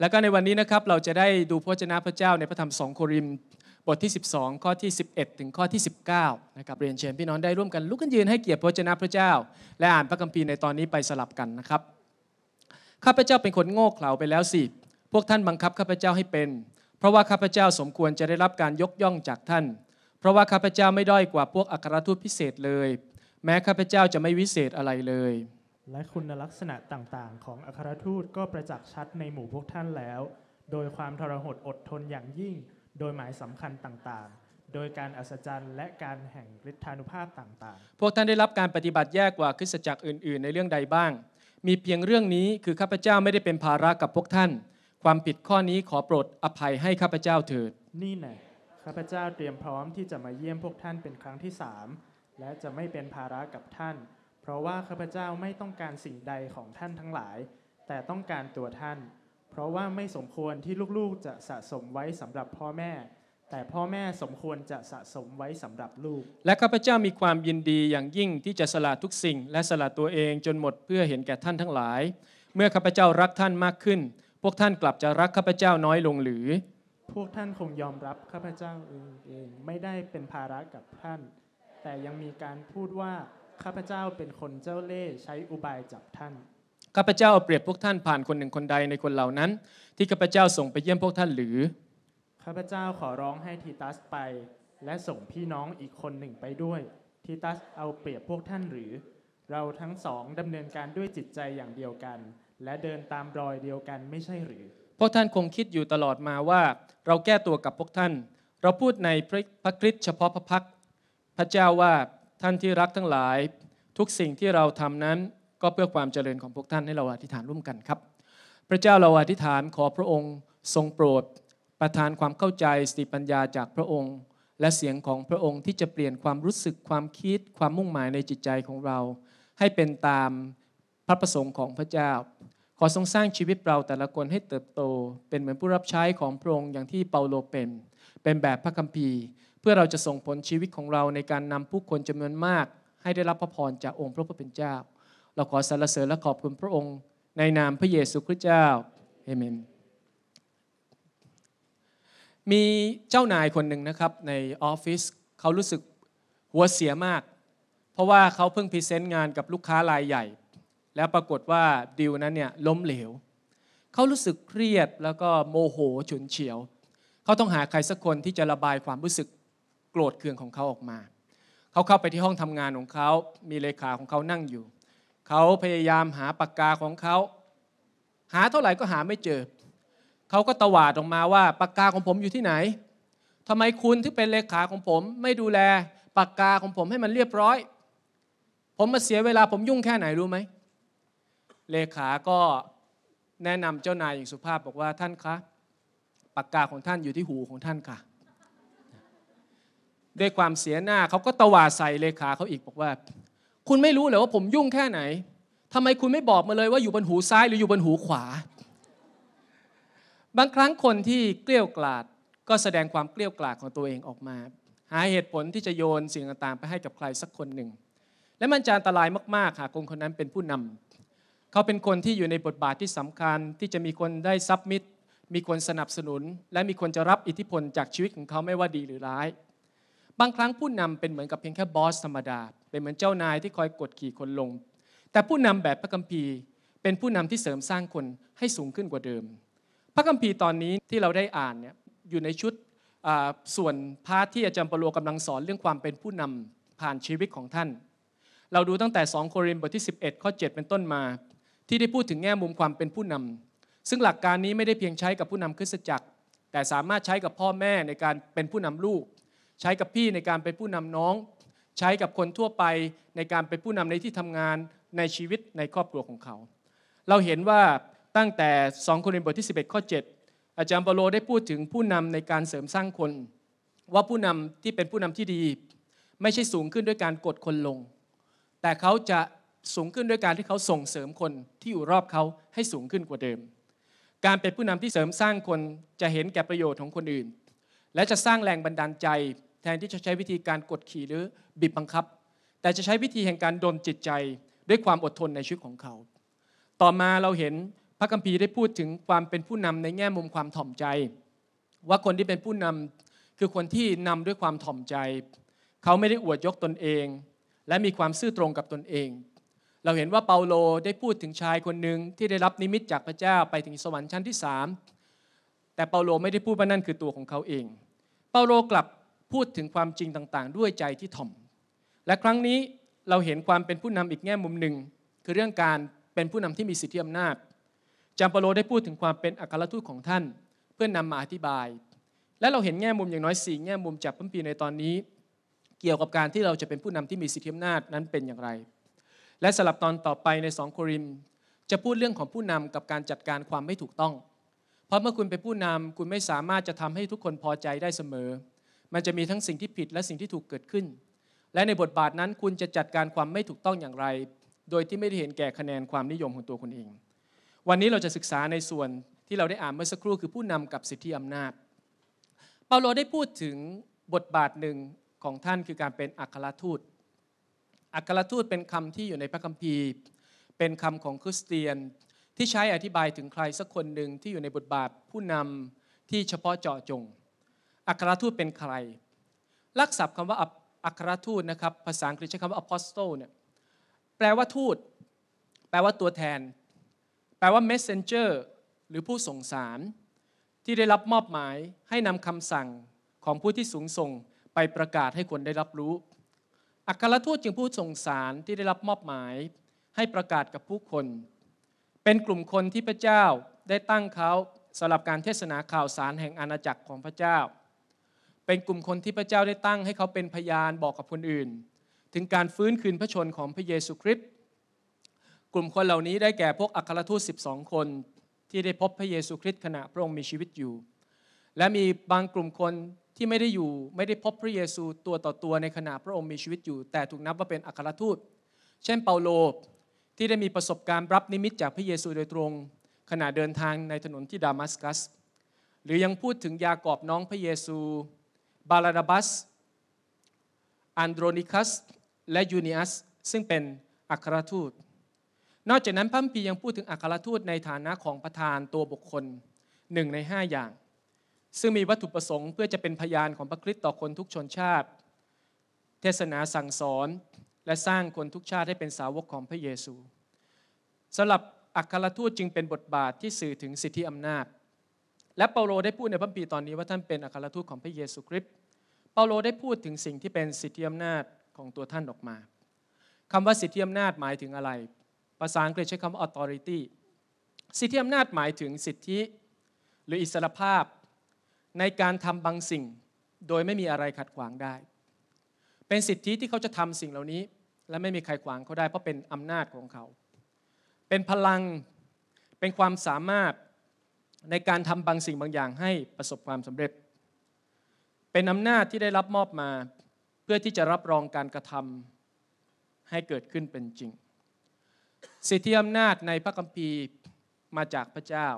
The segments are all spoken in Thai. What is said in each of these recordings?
แล้วก็ ในวันนี้นะครับเราจะได้ดูพระเจนะพระเจ้าในพระธรรมสองโครินบทที่ 12 ข้อที่ 11 ถึงข้อที่ 19นะครับเรียนเชิญพี่น้องได้ร่วมกันลุกขึ้นยืนให้เกียรติพระเจนะพระเจ้า และอ่านพระคัมภีร์ในตอนนี้ไปสลับกันนะครับข้าพเจ้าเป็นคนโง่เขลาไปแล้วสิพวกท่านบังคับข้าพเจ้าให้เป็น เพราะว่าข้าพเจ้าสมควรจะได้รับการยกย่องจากท่าน เพราะว่าข้าพเจ้าไม่ด้อยกว่าพวกอัครทูตพิเศษเลย แม้ข้าพเจ้าจะไม่วิเศษอะไรเลยและคุณลักษณะต่างๆ ของอัครทูตก็ประจักษ์ชัดในหมู่พวกท่านแล้ว โดยความทรหดอดทนอย่างยิ่ง โดยหมายสำคัญต่างๆ โดยการอัศจรรย์และการแห่งฤทธานุภาพต่างๆ พวกท่านได้รับการปฏิบัติแย่กว่าคริสตจักรอื่นๆในเรื่องใดบ้าง มีเพียงเรื่องนี้คือข้าพเจ้าไม่ได้เป็นภาระกับพวกท่าน ความผิดข้อนี้ขอโปรดอภัยให้ข้าพเจ้าเถิด นี่แน่ข้าพเจ้าเตรียมพร้อมที่จะมาเยี่ยมพวกท่านเป็นครั้งที่สามและจะไม่เป็นภาระกับท่านเพราะว่าข้าพเจ้าไม่ต้องการสิ่งใดของท่านทั้งหลาย แต่ต้องการตัวท่าน เพราะว่าไม่สมควรที่ลูกๆจะสะสมไว้สำหรับพ่อแม่ แต่พ่อแม่สมควรจะสะสมไว้สำหรับลูก และข้าพเจ้ามีความยินดีอย่างยิ่งที่จะสละทุกสิ่ง และสละตัวเองจนหมดเพื่อเห็นแก่ท่านทั้งหลาย เมื่อข้าพเจ้ารักท่านมากขึ้น พวกท่านกลับจะรักข้าพเจ้าน้อยลงหรือ พวกท่านคงยอมรับข้าพเจ้าเอง ไม่ได้เป็นภาระกับท่าน แต่ยังมีการพูดว่าข้าพเจ้าเป็นคนเจ้าเล่ใช้อุบายจับท่าน ข้าพเจ้าเปรียบพวกท่านผ่านคนหนึ่งคนใดในคนเหล่านั้น ที่ข้าพเจ้าส่งไปเยี่ยมพวกท่านหรือ ข้าพเจ้าขอร้องให้ทีตัสไปและส่งพี่น้องอีกคนหนึ่งไปด้วยทีตัสเอาเปรียบพวกท่านหรือ เราทั้งสองดำเนินการด้วยจิตใจอย่างเดียวกัน และเดินตามรอยเดียวกันไม่ใช่หรือ พวกท่านคงคิดอยู่ตลอดมาว่าเราแก้ตัวกับพวกท่าน เราพูดในพระคริสต์เฉพาะพระพักพระเจ้าว่าท่านที่รักทั้งหลายทุกสิ่งที่เราทำนั้นก็เพื่อความเจริญของพวกท่านให้เราอธิษฐานร่วมกันครับ พระเจ้าเราอธิษฐานขอพระองค์ ทรงโปรด ประทานความเข้าใจสติปัญญาจากพระองค์ และเสียงของพระองค์ที่จะเปลี่ยนความรู้สึกความคิดความมุ่งหมายในจิตใจของเรา ให้เป็นตามพระประสงค์ของพระเจ้า ขอทรงสร้างชีวิตเราแต่ละคนให้เติบโต เป็นเหมือนผู้รับใช้ของพระองค์อย่างที่เปาโลเป็น เป็นแบบพระคัมภีร์พื่อเราจะส่งผลชีวิตของเราในการนำผู้คนจำนวนมาก ให้ได้รับพระพรจากองค์พระผู้เป็นเจ้า เราขอสรรเสริญและขอบคุณพระองค์ ในนามพระเยซูคริสต์เจ้าเอเมน มีเจ้านายคนหนึ่งนะครับในออฟฟิศเขารู้สึกหัวเสียมาก เพราะว่าเขาเพิ่งพรีเซนต์งานกับลูกค้ารายใหญ่ แล้วปรากฏว่าดีลนั้นเนี่ยล้มเหลว เขารู้สึกเครียดแล้วก็โมโหฉุนเฉียวเขาต้องหาใครสักคนที่จะระบายความรู้สึกโกรธเคืองของเขาออกมา เขาเข้าไปที่ห้องทำงานของเขา มีเลขาของเขานั่งอยู่ เขาพยายามหาปากกาของเขา หาเท่าไหร่ก็หาไม่เจอ เขาก็ตวาดออกมาว่า ปากกาของผมอยู่ที่ไหน ทำไมคุณที่เป็นเลขาของผมไม่ดูแลปากกาของผมให้มันเรียบร้อย ผมมาเสียเวลาผมยุ่งแค่ไหนรู้ไหม เลขาก็แนะนำเจ้านายอย่างสุภาพบอกว่าท่านคะปากกาของท่านอยู่ที่หูของท่านค่ะด้วยความเสียหน้าเขาก็ตวาดใส่เลขาเขาอีกบอกว่า คุณไม่รู้เหรอว่าผมยุ่งแค่ไหน ทำไมคุณไม่บอกมาเลยว่าอยู่บนหูซ้ายหรืออยู่บนหูขวา บางครั้งคนที่เกลี้ยกล่อมก็แสดงความเกลี้ยกล่อมของตัวเองออกมา หาเหตุผลที่จะโยนสิ่งต่างๆไปให้กับใครสักคนหนึ่ง และมันจะอันตรายมาก ๆ หากคนคนนั้นเป็นผู้นำเขาเป็นคนที่อยู่ในบทบาทที่สำคัญ ที่จะมีคนได้ซับมิดมีคนสนับสนุน และมีคนจะรับอิทธิพลจากชีวิตของเขาไม่ว่าดีหรือร้ายบางครั้งผู้นำเป็นเหมือนกับเพียงแค่บอส ธรรมดาเป็นเหมือนเจ้านายที่คอยกดขี่คนลง แต่ผู้นำแบบพระคัมภีร์เป็นผู้นำที่เสริมสร้างคนให้สูงขึ้นกว่าเดิม พระคัมภีร์ตอนนี้ที่เราได้อ่านเนี่ยอยู่ในชุดส่วนพาร์ทที่อาจารย์ปโลกำลังสอนเรื่องความเป็นผู้นำผ่านชีวิตของท่าน เราดูตั้งแต่2โครินธ์บทที่ 11ข้อ7เป็นต้นมา ที่ได้พูดถึงแง่มุมความเป็นผู้นำซึ่งหลักการนี้ไม่ได้เพียงใช้กับผู้นำคริสตจักรแต่สามารถใช้กับพ่อแม่ในการเป็นผู้นำลูกใช้กับพี่ในการเป็นผู้นำน้อง ใช้กับคนทั่วไปในการเป็นผู้นำในที่ทำงานในชีวิตในครอบครัวของเขา เราเห็นว่าตั้งแต่2โครินธ์บทที่ 11ข้อ7อาจารย์เปโลได้พูดถึงผู้นำในการเสริมสร้างคน ว่าผู้นำที่เป็นผู้นำที่ดี ไม่ใช่สูงขึ้นด้วยการกดคนลง แต่เขาจะสูงขึ้นด้วยการที่เขาส่งเสริมคนที่อยู่รอบเขาให้สูงขึ้นกว่าเดิม การเป็นผู้นำที่เสริมสร้างคนจะเห็นแก่ประโยชน์ของคนอื่นและจะสร้างแรงบันดาลใจ แทนที่จะใช้วิธีการกดขี่หรือบีบบังคับ แต่จะใช้วิธีแห่งการดลจิตใจด้วยความอดทนในชีวิตของเขา ต่อมาเราเห็นพระคัมภีร์ได้พูดถึงความเป็นผู้นำในแง่มุมความถ่อมใจ ว่าคนที่เป็นผู้นำคือคนที่นำด้วยความถ่อมใจ เขาไม่ได้อวดยกตนเอง และมีความซื่อตรงกับตนเอง เราเห็นว่าเปาโลได้พูดถึงชายคนหนึ่งที่ได้รับนิมิตจากพระเจ้าไปถึงสวรรค์ชั้นที่สามแต่เปาโลไม่ได้พูดว่านั่นคือตัวของเขาเองเปาโลกลับพูดถึงความจริงต่างๆ ด้วยใจที่ถ่อม และครั้งนี้เราเห็นความเป็นผู้นำอีกแง่มุมหนึ่ง คือเรื่องการเป็นผู้นำที่มีสิทธิอำนาจจามเปาโลได้พูดถึงความเป็นอัครทูตของท่านเพื่อนนำมาอธิบาย และเราเห็นแง่มุมอย่างน้อยสี่แง่มุมจากพระปีในตอนนี้ เกี่ยวกับการที่เราจะเป็นผู้นำที่มีสิทธิอำนาจนั้นเป็นอย่างไร และสลับตอนต่อไปในสองโครินจะพูดเรื่องของผู้นำกับการจัดการความไม่ถูกต้องเพราะเมื่อคุณเป็นผู้นำคุณไม่สามารถจะทำให้ทุกคนพอใจได้เสมอ มันจะมีทั้งสิ่งที่ผิดและสิ่งที่ถูกเกิดขึ้น และในบทบาทนั้นคุณจะจัดการความไม่ถูกต้องอย่างไร โดยที่ไม่ได้เห็นแก่คะแนนความนิยมของตัวคุณเอง วันนี้เราจะศึกษาในส่วนที่เราได้อ่านเมื่อสักครู่คือผู้นำกับสิทธิอำนาจ เปาโลได้พูดถึงบทบาทหนึ่งของท่านคือการเป็นอัครทูต อัครทูตเป็นคำที่อยู่ในพระคัมภีร์ เป็นคำของคริสเตียนที่ใช้อธิบายถึงใครสักคนหนึ่งที่อยู่ในบทบาทผู้นำที่เฉพาะเจาะจงอัครทูตเป็นใครลักษัพท์คำว่าอัครทูตนะครับภาษาอังกฤษใช้คำว่า apostle เนี่ยแปลว่าทูต แปลว่าตัวแทน แปลว่า messenger หรือผู้ส่งสาร ที่ได้รับมอบหมาย ให้นำคำสั่งของผู้ที่สูงส่งไปประกาศให้คนได้รับรู้อัครทูตจึงผู้ส่งสารที่ได้รับมอบหมาย ให้ประกาศกับผู้คนเป็นกลุ่มคนที่พระเจ้าได้ตั้งเขาสำหรับการเทศนาข่าวสารแห่งอาณาจักรของพระเจ้า เป็นกลุ่มคนที่พระเจ้าได้ตั้งให้เขาเป็นพยานบอกกับคนอื่น ถึงการฟื้นคืนพระชนของพระเยซูคริสต์ กลุ่มคนเหล่านี้ได้แก่พวกอัครทูต 12 คน ที่ได้พบพระเยซูคริสต์ขณะพระองค์มีชีวิตอยู่ และมีบางกลุ่มคนที่ไม่ได้อยู่ไม่ได้พบพระเยซูตัวต่อตัวในขณะพระองค์มีชีวิตอยู่ แต่ถูกนับว่าเป็นอัครทูต เช่นเปาโลที่ได้มีประสบการณ์รับนิมิตจากพระเยซูโดยตรง ขณะเดินทางในถนนที่ดามัสกัส หรือยังพูดถึงยากอบน้องพระเยซู บาลาดาบัสอันโดรนิคัสและยูนิอัสซึ่งเป็นอัครทูต นอกจากนั้นพระปียังพูดถึงอัครทูตในฐานะของประธานตัวบุคคลหนึ่งใน5อย่าง ซึ่งมีวัตถุประสงค์เพื่อจะเป็นพยานของพระคริสต์ต่อคนทุกชนชาติ เทศนาสั่งสอนและสร้างคนทุกชาติให้เป็นสาวกของพระเยซูสำหรับอัครทูตจึงเป็นบทบาทที่สื่อถึงสิทธิอำนาจ และเปาโลได้พูดในพระปีตอนนี้ว่าท่านเป็นอัครทูตของพระเยซูคริสต์ เปาโลได้พูดถึงสิ่งที่เป็นสิทธิอำนาจของตัวท่านออกมา คำว่าสิทธิอำนาจหมายถึงอะไร ภาษาอังกฤษใช้คำว่า authority สิทธิอำนาจหมายถึงสิทธิ หรืออิสรภาพ ในการทำบางสิ่ง โดยไม่มีอะไรขัดขวางได้เป็นสิทธิที่เขาจะทำสิ่งเหล่านี้ และไม่มีใครขวางเขาได้เพราะเป็นอำนาจของเขา เป็นพลังเป็นความสามารถในการทำบางสิ่งบางอย่างให้ประสบความสำเร็จ เป็นอำนาจที่ได้รับมอบมาเพื่อที่จะรับรองการกระทำให้เกิดขึ้นเป็นจริง สิทธิอำนาจในพระคัมภีร์มาจากพระเจ้า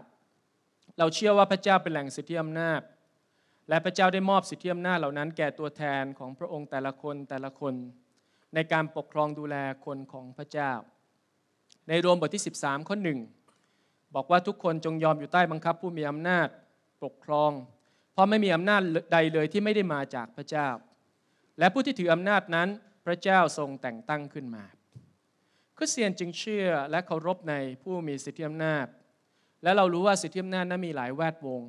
เราเชื่อว่าพระเจ้าเป็นแหล่งสิทธิอำนาจและพระเจ้าได้มอบสิทธิอำนาจเหล่านั้นแก่ตัวแทนของพระองค์แต่ละคนแต่ละคน ในการปกครองดูแลคนของพระเจ้า ในโรมบทที่ 13ข้อหนึ่งบอกว่าทุกคนจงยอมอยู่ใต้บังคับผู้มีอำนาจ ปกครอง เพราะไม่มีอำนาจใดเลยที่ไม่ได้มาจากพระเจ้า และผู้ที่ถืออำนาจนั้นพระเจ้าทรงแต่งตั้งขึ้นมา คริสเตียนจึงเชื่อและเคารพในผู้มีสิทธิอำนาจ และเรารู้ว่าสิทธิอำนาจนั้นมีหลายแวดวง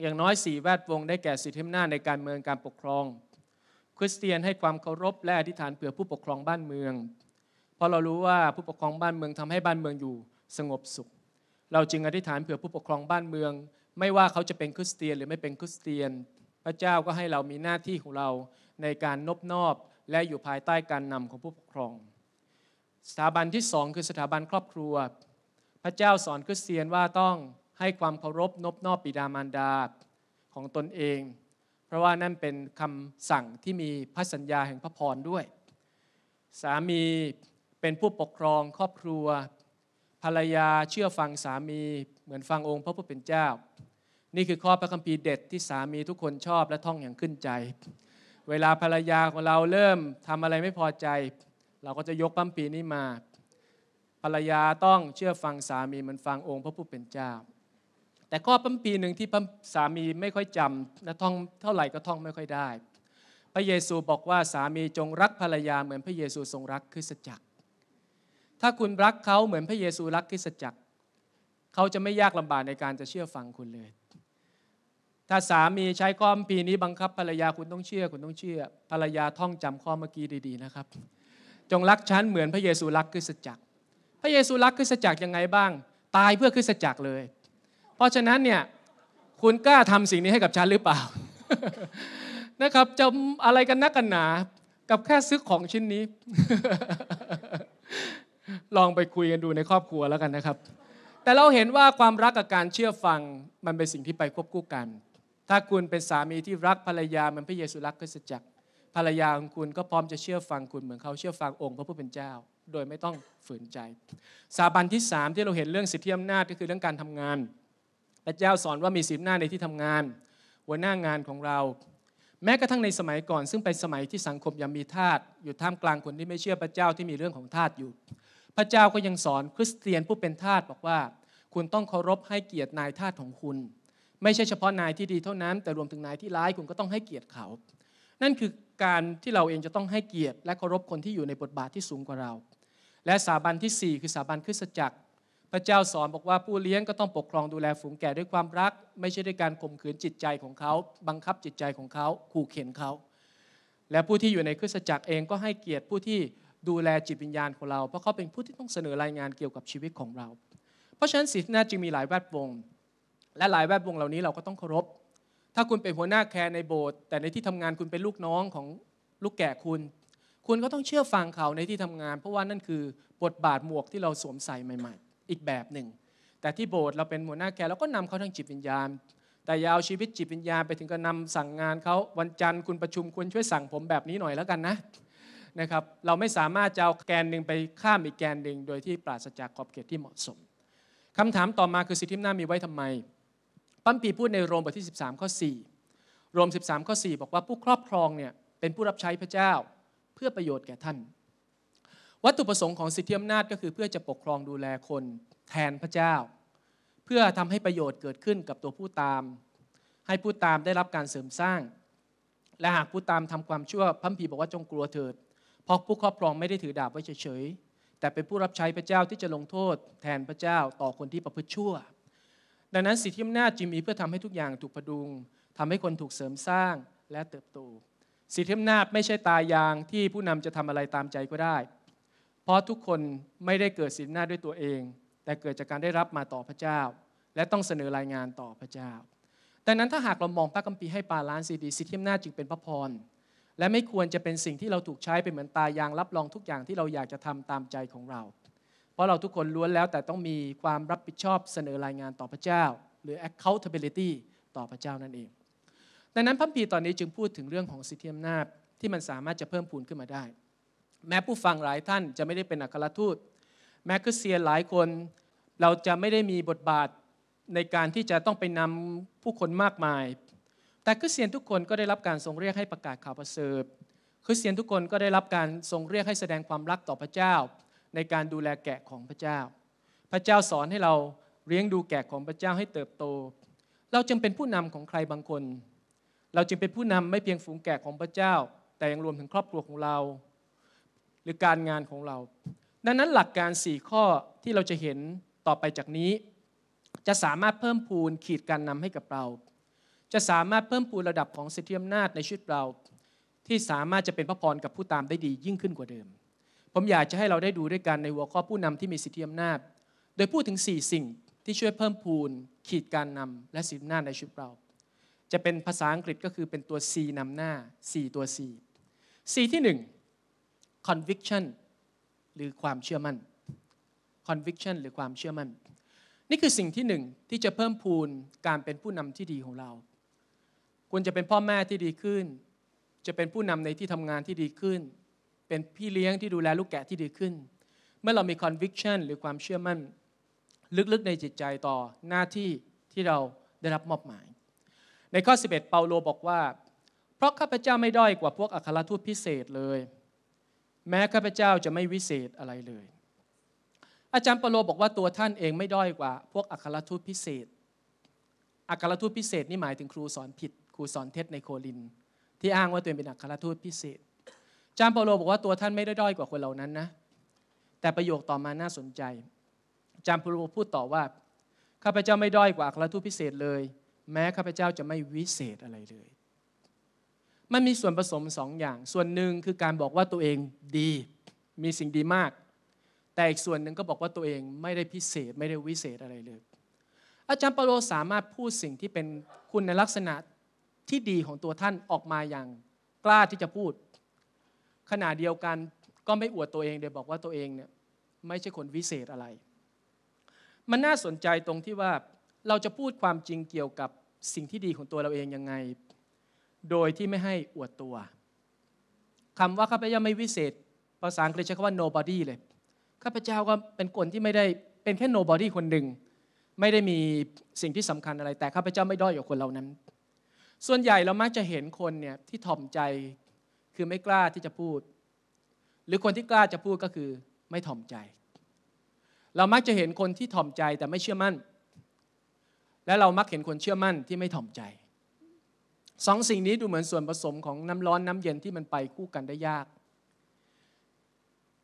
อย่างน้อยสี่แวดวงได้แก่สิทธิอำนาจในการเมืองการปกครองคริสเตียนให้ความเคารพและอธิษฐานเผื่อผู้ปกครองบ้านเมือง เพราะเรารู้ว่าผู้ปกครองบ้านเมืองทำให้บ้านเมืองอยู่สงบสุข เราจึงอธิษฐานเผื่อผู้ปกครองบ้านเมือง ไม่ว่าเขาจะเป็นคริสเตียนหรือไม่เป็นคริสเตียน พระเจ้าก็ให้เรามีหน้าที่ของเราในการนบนอบและอยู่ภายใต้การนำของผู้ปกครอง สถาบันที่สองคือสถาบันครอบครัวพระเจ้าสอนคริสเตียนว่าต้องให้ความเคารพนบนอบปิดามารดาของตนเอง เพราะว่านั่นเป็นคำสั่งที่มีพระสัญญาแห่งพระพรด้วย สามีเป็นผู้ปกครองครอบครัว ภรรยาเชื่อฟังสามีเหมือนฟังองค์ พระผู้เป็นเจ้า นี่คือข้อพระคัมภีร์เด็ดที่สามีทุกคนชอบและท่องอย่างขึ้นใจ เวลาภรรยาของเราเริ่มทำอะไรไม่พอใจ เราก็จะยกปั้มปีนี้มา ภรรยาต้องเชื่อฟังสามีเหมือนฟังองค์พระผู้เป็นเจ้าแต่ข้อปัมปีหนึ่งที่สามีไม่ค่อยจำและท่องเท่าไหร่ก็ท่องไม่ค่อยได้ พระเยซูบอกว่าสามีจงรักภรรยาเหมือนพระเยซูทรงรักคริสตจักรถ้าคุณรักเขาเหมือนพระเยซูรักคริสตจักรเขาจะไม่ยากลำบากในการจะเชื่อฟังคุณเลย ถ้าสามีใช้ข้อมปีนี้บังคับภรรยาคุณต้องเชื่อคุณต้องเชื่อ ภรรยาท่องจำข้อเมื่อกี้ดีๆนะครับ จงรักฉันเหมือนพระเยซูรักคริสตจักรพระเยซูรักคริสตจักรยังไงบ้าง ตายเพื่อคริสตจักรเลยเพราะฉะนั้นเนี่ยคุณกล้าทำสิ่งนี้ให้กับฉันหรือเปล่า นะครับจะอะไรกันนักกันหนากับแค่ซื้อของชิ้นนี้ ลองไปคุยกันดูในครอบครัวแล้วกันนะครับ แต่เราเห็นว่าความรักกับการเชื่อฟังมันเป็นสิ่งที่ไปควบคู่กัน ถ้าคุณเป็นสามีที่รักภรรยามันพระเยซูรักกริสจักรภรรยาของคุณก็พร้อมจะเชื่อฟังคุณเหมือนเขาเชื่อฟังองค์พระผู้เป็นเจ้า โดยไม่ต้องฝืนใจ สาบันที่3ที่เราเห็นเรื่องสิทธิอำนาจก็คือเรื่องการทำงานพระเจ้าสอนว่ามีสิบหน้าในที่ทำงานหัวหน้างานของเรา แม้กระทั่งในสมัยก่อนซึ่งเป็นสมัยที่สังคมยังมีทาสอยู่ท่ามกลางคนที่ไม่เชื่อพระเจ้าที่มีเรื่องของทาสอยู่ พระเจ้าก็ยังสอนคริสเตียนผู้เป็นทาสบอกว่า คุณต้องเคารพให้เกียรตินายทาสของคุณ ไม่ใช่เฉพาะนายที่ดีเท่านั้นแต่รวมถึงนายที่ร้ายคุณก็ต้องให้เกียรติเขา นั่นคือการที่เราเองจะต้องให้เกียรติ และเคารพคนที่อยู่ในบทบาทที่สูงกว่าเรา และสาบันที่4คือสาบันคริสตจักรพระเจ้าสอน บอกว่าผู้เลี้ยงก็ต้องปกครองดูแลฝูงแกะด้วยความรัก ไม่ใช่ด้วยการข่มขืนจิตใจของเขาบังคับจิตใจของเขาขู่เข็นเขา และผู้ที่อยู่ในคริสตจักรเองก็ให้เกียรติผู้ที่ดูแลจิตวิญญาณของเราเพราะเขาเป็นผู้ที่ต้องเสนอรายงานเกี่ยวกับชีวิตของเรา เพราะฉะนั้นศีลน่าจึงมีหลายแวดวง และหลายแวดวงเหล่านี้เราก็ต้องเคารพถ้าคุณเป็นหัวหน้าแคร์ในโบสถ์แต่ในที่ทำงานคุณเป็นลูกน้องของลูกแก่คุณ คุณก็ต้องเชื่อฟังเขาในที่ทำงานเพราะว่านั่นคือบทบาทหมวกที่เราสวมใส่ใหม่ๆอีกแบบหนึ่งแต่ที่โบสถ์เราเป็นหัวหน้าแคร์เราก็นำเขาทางจิตวิญญาณ แต่ยาวชีวิตจิตวิญญาณไปถึงก็นำสั่งงานเขาวันจันทร์คุณประชุมคุณช่วยสั่งผมแบบนี้หน่อยแล้วกันนะนะครับเราไม่สามารถจะเอาแกนหนึ่งไปข้ามอีกแกนหนึ่งโดยที่ปราศจากขอบเขตที่เหมาะสม คำถามต่อมาคือสิทธิหนนามีไว้ทำไม ปั้มปีพูดในโรมบทที่ 13ข้อ4โรม13 ข้อ 4 บอกว่าผู้ครอบครองเนี่ยเป็นผู้รับใช้พระเจ้าเพื่อประโยชน์แก่ท่านวัตถุประสงค์ของสิทธิอำนาจก็คือเพื่อจะปกครองดูแลคน แทนพระเจ้า เพื่อทำให้ประโยชน์เกิดขึ้นกับตัวผู้ตาม ให้ผู้ตามได้รับการเสริมสร้าง และหากผู้ตามทำความชั่วพระพีบอกว่าจงกลัวเถิด เพราะผู้ครอบครองไม่ได้ถือดาบไว้เฉยๆแต่เป็นผู้รับใช้พระเจ้าที่จะลงโทษ แทนพระเจ้าต่อคนที่ประพฤติชั่ว ดังนั้นสิทธิอำนาจจึงมีเพื่อทำให้ทุกอย่างถูกประดุง ทำให้คนถูกเสริมสร้างและเติบโตสิทธิอำนาจไม่ใช่ตายางที่ผู้นำจะทำอะไรตามใจก็ได้เพราะทุกคนไม่ได้เกิดสินหน้าด้วยตัวเอง แต่เกิดจากการได้รับมาต่อพระเจ้า และต้องเสนอรายงานต่อพระเจ้าดังนั้นถ้าหากเรามองพระคัมภีร์ให้ปาล้านซีดีสิทธิอำนาจจึงเป็นพระพรและไม่ควรจะเป็นสิ่งที่เราถูกใช้เป็นเหมือนตายางรับรองทุกอย่างที่เราอยากจะทำตามใจของเรา เพราะเราทุกคนล้วนแล้วแต่ต้องมีความรับผิดชอบเสนอรายงานต่อพระเจ้า หรือ accountability ต่อพระเจ้านั่นเองดังนั้นพระคัมภีร์ตอนนี้จึงพูดถึงเรื่องของสิทธิอำนาจที่มันสามารถจะเพิ่มพูนขึ้นมาได้แม้ผู้ฟังหลายท่านจะไม่ได้เป็นอัครทูต แม้คริสเตียนหลายคน เราจะไม่ได้มีบทบาทในการที่จะต้องไปนำผู้คนมากมาย แต่คริสเตียนทุกคนก็ได้รับการทรงเรียกให้ประกาศข่าวประเสริฐคริสเตียนทุกคนก็ได้รับการทรงเรียกให้แสดงความรักต่อพระเจ้า ในการดูแลแกะของพระเจ้า พระเจ้าสอนให้เราเลี้ยงดูแกะของพระเจ้าให้เติบโต เราจึงเป็นผู้นำของใครบางคน เราจึงเป็นผู้นำไม่เพียงฝูงแกะของพระเจ้า แต่ยังรวมถึงครอบครัวของเราหรือการงานของเรา ดังนั้นหลักการ4ข้อที่เราจะเห็นต่อไปจากนี้ จะสามารถเพิ่มพูนขีดการนำให้กับเรา จะสามารถเพิ่มพูนระดับของสิทธิอำนาจในชีวิตเราที่สามารถจะเป็นพระพรกับผู้ตามได้ดียิ่งขึ้นกว่าเดิม ผมอยากจะให้เราได้ดูด้วยกันในหัวข้อผู้นำที่มีสิทธิอำนาจ โดยพูดถึง4สิ่งที่ช่วยเพิ่มพูนขีดการนำและสิทธิอำนาจในชีวิตเรา จะเป็นภาษาอังกฤษก็คือเป็นตัว C นำหน้า4ตัว C C ที่1 conviction หรือความเชื่อมั่น conviction หรือความเชื่อมั่นนี่คือสิ่งที่หนึ่งที่จะเพิ่มพูนการเป็นผู้นำที่ดีของเราควรจะเป็นพ่อแม่ที่ดีขึ้น จะเป็นผู้นำในที่ทำงานที่ดีขึ้น เป็นพี่เลี้ยงที่ดูแลลูกแกะที่ดีขึ้น เมื่อเรามี conviction หรือความเชื่อมั่น ลึกๆในจิตใจต่อหน้าที่ที่เราได้รับมอบหมาย ในข้อ 11 เปาโลบอกว่า เพราะข้าพเจ้าไม่ด้อยกว่าพวกอัครทูตพิเศษเลยแม้ข้าพเจ้าจะไม่วิเศษอะไรเลย อาจารย์เปโลบอกว่าตัวท่านเองไม่ด้อยกว่าพวกอัครทูตพิเศษ อัครทูตพิเศษนี่หมายถึงครูสอนผิด ครูสอนเท็จในโคลินที่อ้างว่าตัวเองเป็นอัครทูตพิเศษ อาจารย์เปโลบอกว่าตัวท่านไม่ได้ด้อยกว่าคนเหล่านั้นนะ แต่ประโยคต่อมาน่าสนใจ อาจารย์เปโลพูดต่อว่า ข้าพเจ้าไม่ด้อยกว่าอัครทูตพิเศษเลย แม้ข้าพเจ้าจะไม่วิเศษอะไรเลยมันมีส่วนผสมสองอย่าง ส่วนหนึ่งคือการบอกว่าตัวเองดี มีสิ่งดีมาก แต่อีกส่วนหนึ่งก็บอกว่าตัวเองไม่ได้พิเศษ ไม่ได้วิเศษอะไรเลย อาจารย์เปโลสามารถพูดสิ่งที่เป็นคุณในลักษณะที่ดีของตัวท่านออกมาอย่าง กล้าที่จะพูด ขณะเดียวกันก็ไม่อวดตัวเองโดยบอกว่าตัวเองเนี่ยไม่ใช่คนวิเศษอะไร มันน่าสนใจตรงที่ว่าเราจะพูดความจริงเกี่ยวกับสิ่งที่ดีของตัวเราเองยังไงโดยที่ไม่ให้อวดตัวคำว่าข้าพเจ้าไม่วิเศษ ภาษาอังกฤษใช้คำว่า nobody เลยข้าพเจ้าก็เป็นคนที่ไม่ได้เป็นแค่ nobody คนหนึ่งไม่ได้มีสิ่งที่สำคัญอะไรแต่ข้าพเจ้าไม่ด้อยกว่าคนเหล่านั้น ส่วนใหญ่เรามักจะเห็นคนเนี่ยที่ถ่อมใจคือไม่กล้าที่จะพูด หรือคนที่กล้าจะพูดก็คือไม่ถ่อมใจ เรามักจะเห็นคนที่ถ่อมใจแต่ไม่เชื่อมั่น และเรามักเห็นคนเชื่อมั่นที่ไม่ถ่อมใจสองสิ่งนี้ดูเหมือนส่วนผสมของน้ำร้อนน้ำเย็นที่มันไปคู่กันได้ยาก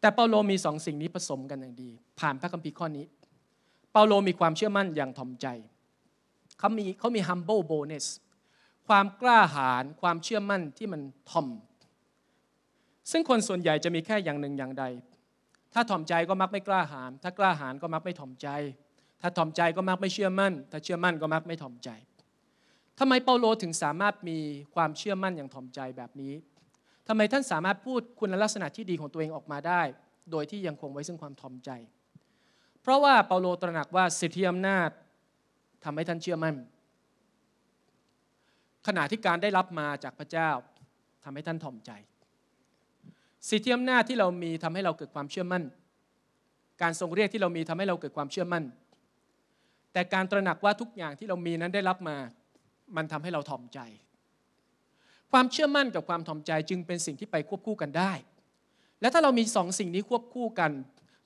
แต่เปาโลมีสองสิ่งนี้ผสมกันอย่างดี ผ่านพระคัมภีร์ข้อนี้เปาโลมีความเชื่อมั่นอย่างถ่อมใจเขามีเขามี humble b o n u s ความกล้าหาญความเชื่อมั่นที่มันถ่อม ซึ่งคนส่วนใหญ่จะมีแค่อย่างหนึ่งอย่างใด ถ้าถ่อมใจก็มักไม่กล้าหาญถ้ากล้าหาญก็มักไม่ถ่อมใจ ถ้าถ่อมใจก็มักไม่เชื่อมั่น ถ้าเชื่อมั่นก็มักไม่ถ่อมใจทำไม เปาโลถึงสามารถมีความเชื่อมั่นอย่างถ่อมใจแบบนี้ ทำไมท่านสามารถพูดคุณลักษณะที่ดีของตัวเองออกมาได้ โดยที่ยังคงไว้ซึ่งความถ่อมใจ เพราะว่าเปาโลตระหนักว่าสิทธิอำนาจทำให้ท่านเชื่อมั่น ขณะที่การได้รับมาจากพระเจ้าทำให้ท่านถ่อมใจ สิทธิอำนาจที่เรามีทำให้เราเกิดความเชื่อมั่น การทรงเรียกที่เรามีทำให้เราเกิดความเชื่อมั่น แต่การตระหนักว่าทุกอย่างที่เรามีนั้นได้รับมามันทำให้เราถ่อมใจ ความเชื่อมั่นกับความถ่อมใจจึงเป็นสิ่งที่ไปควบคู่กันได้ และถ้าเรามีสองสิ่งนี้ควบคู่กัน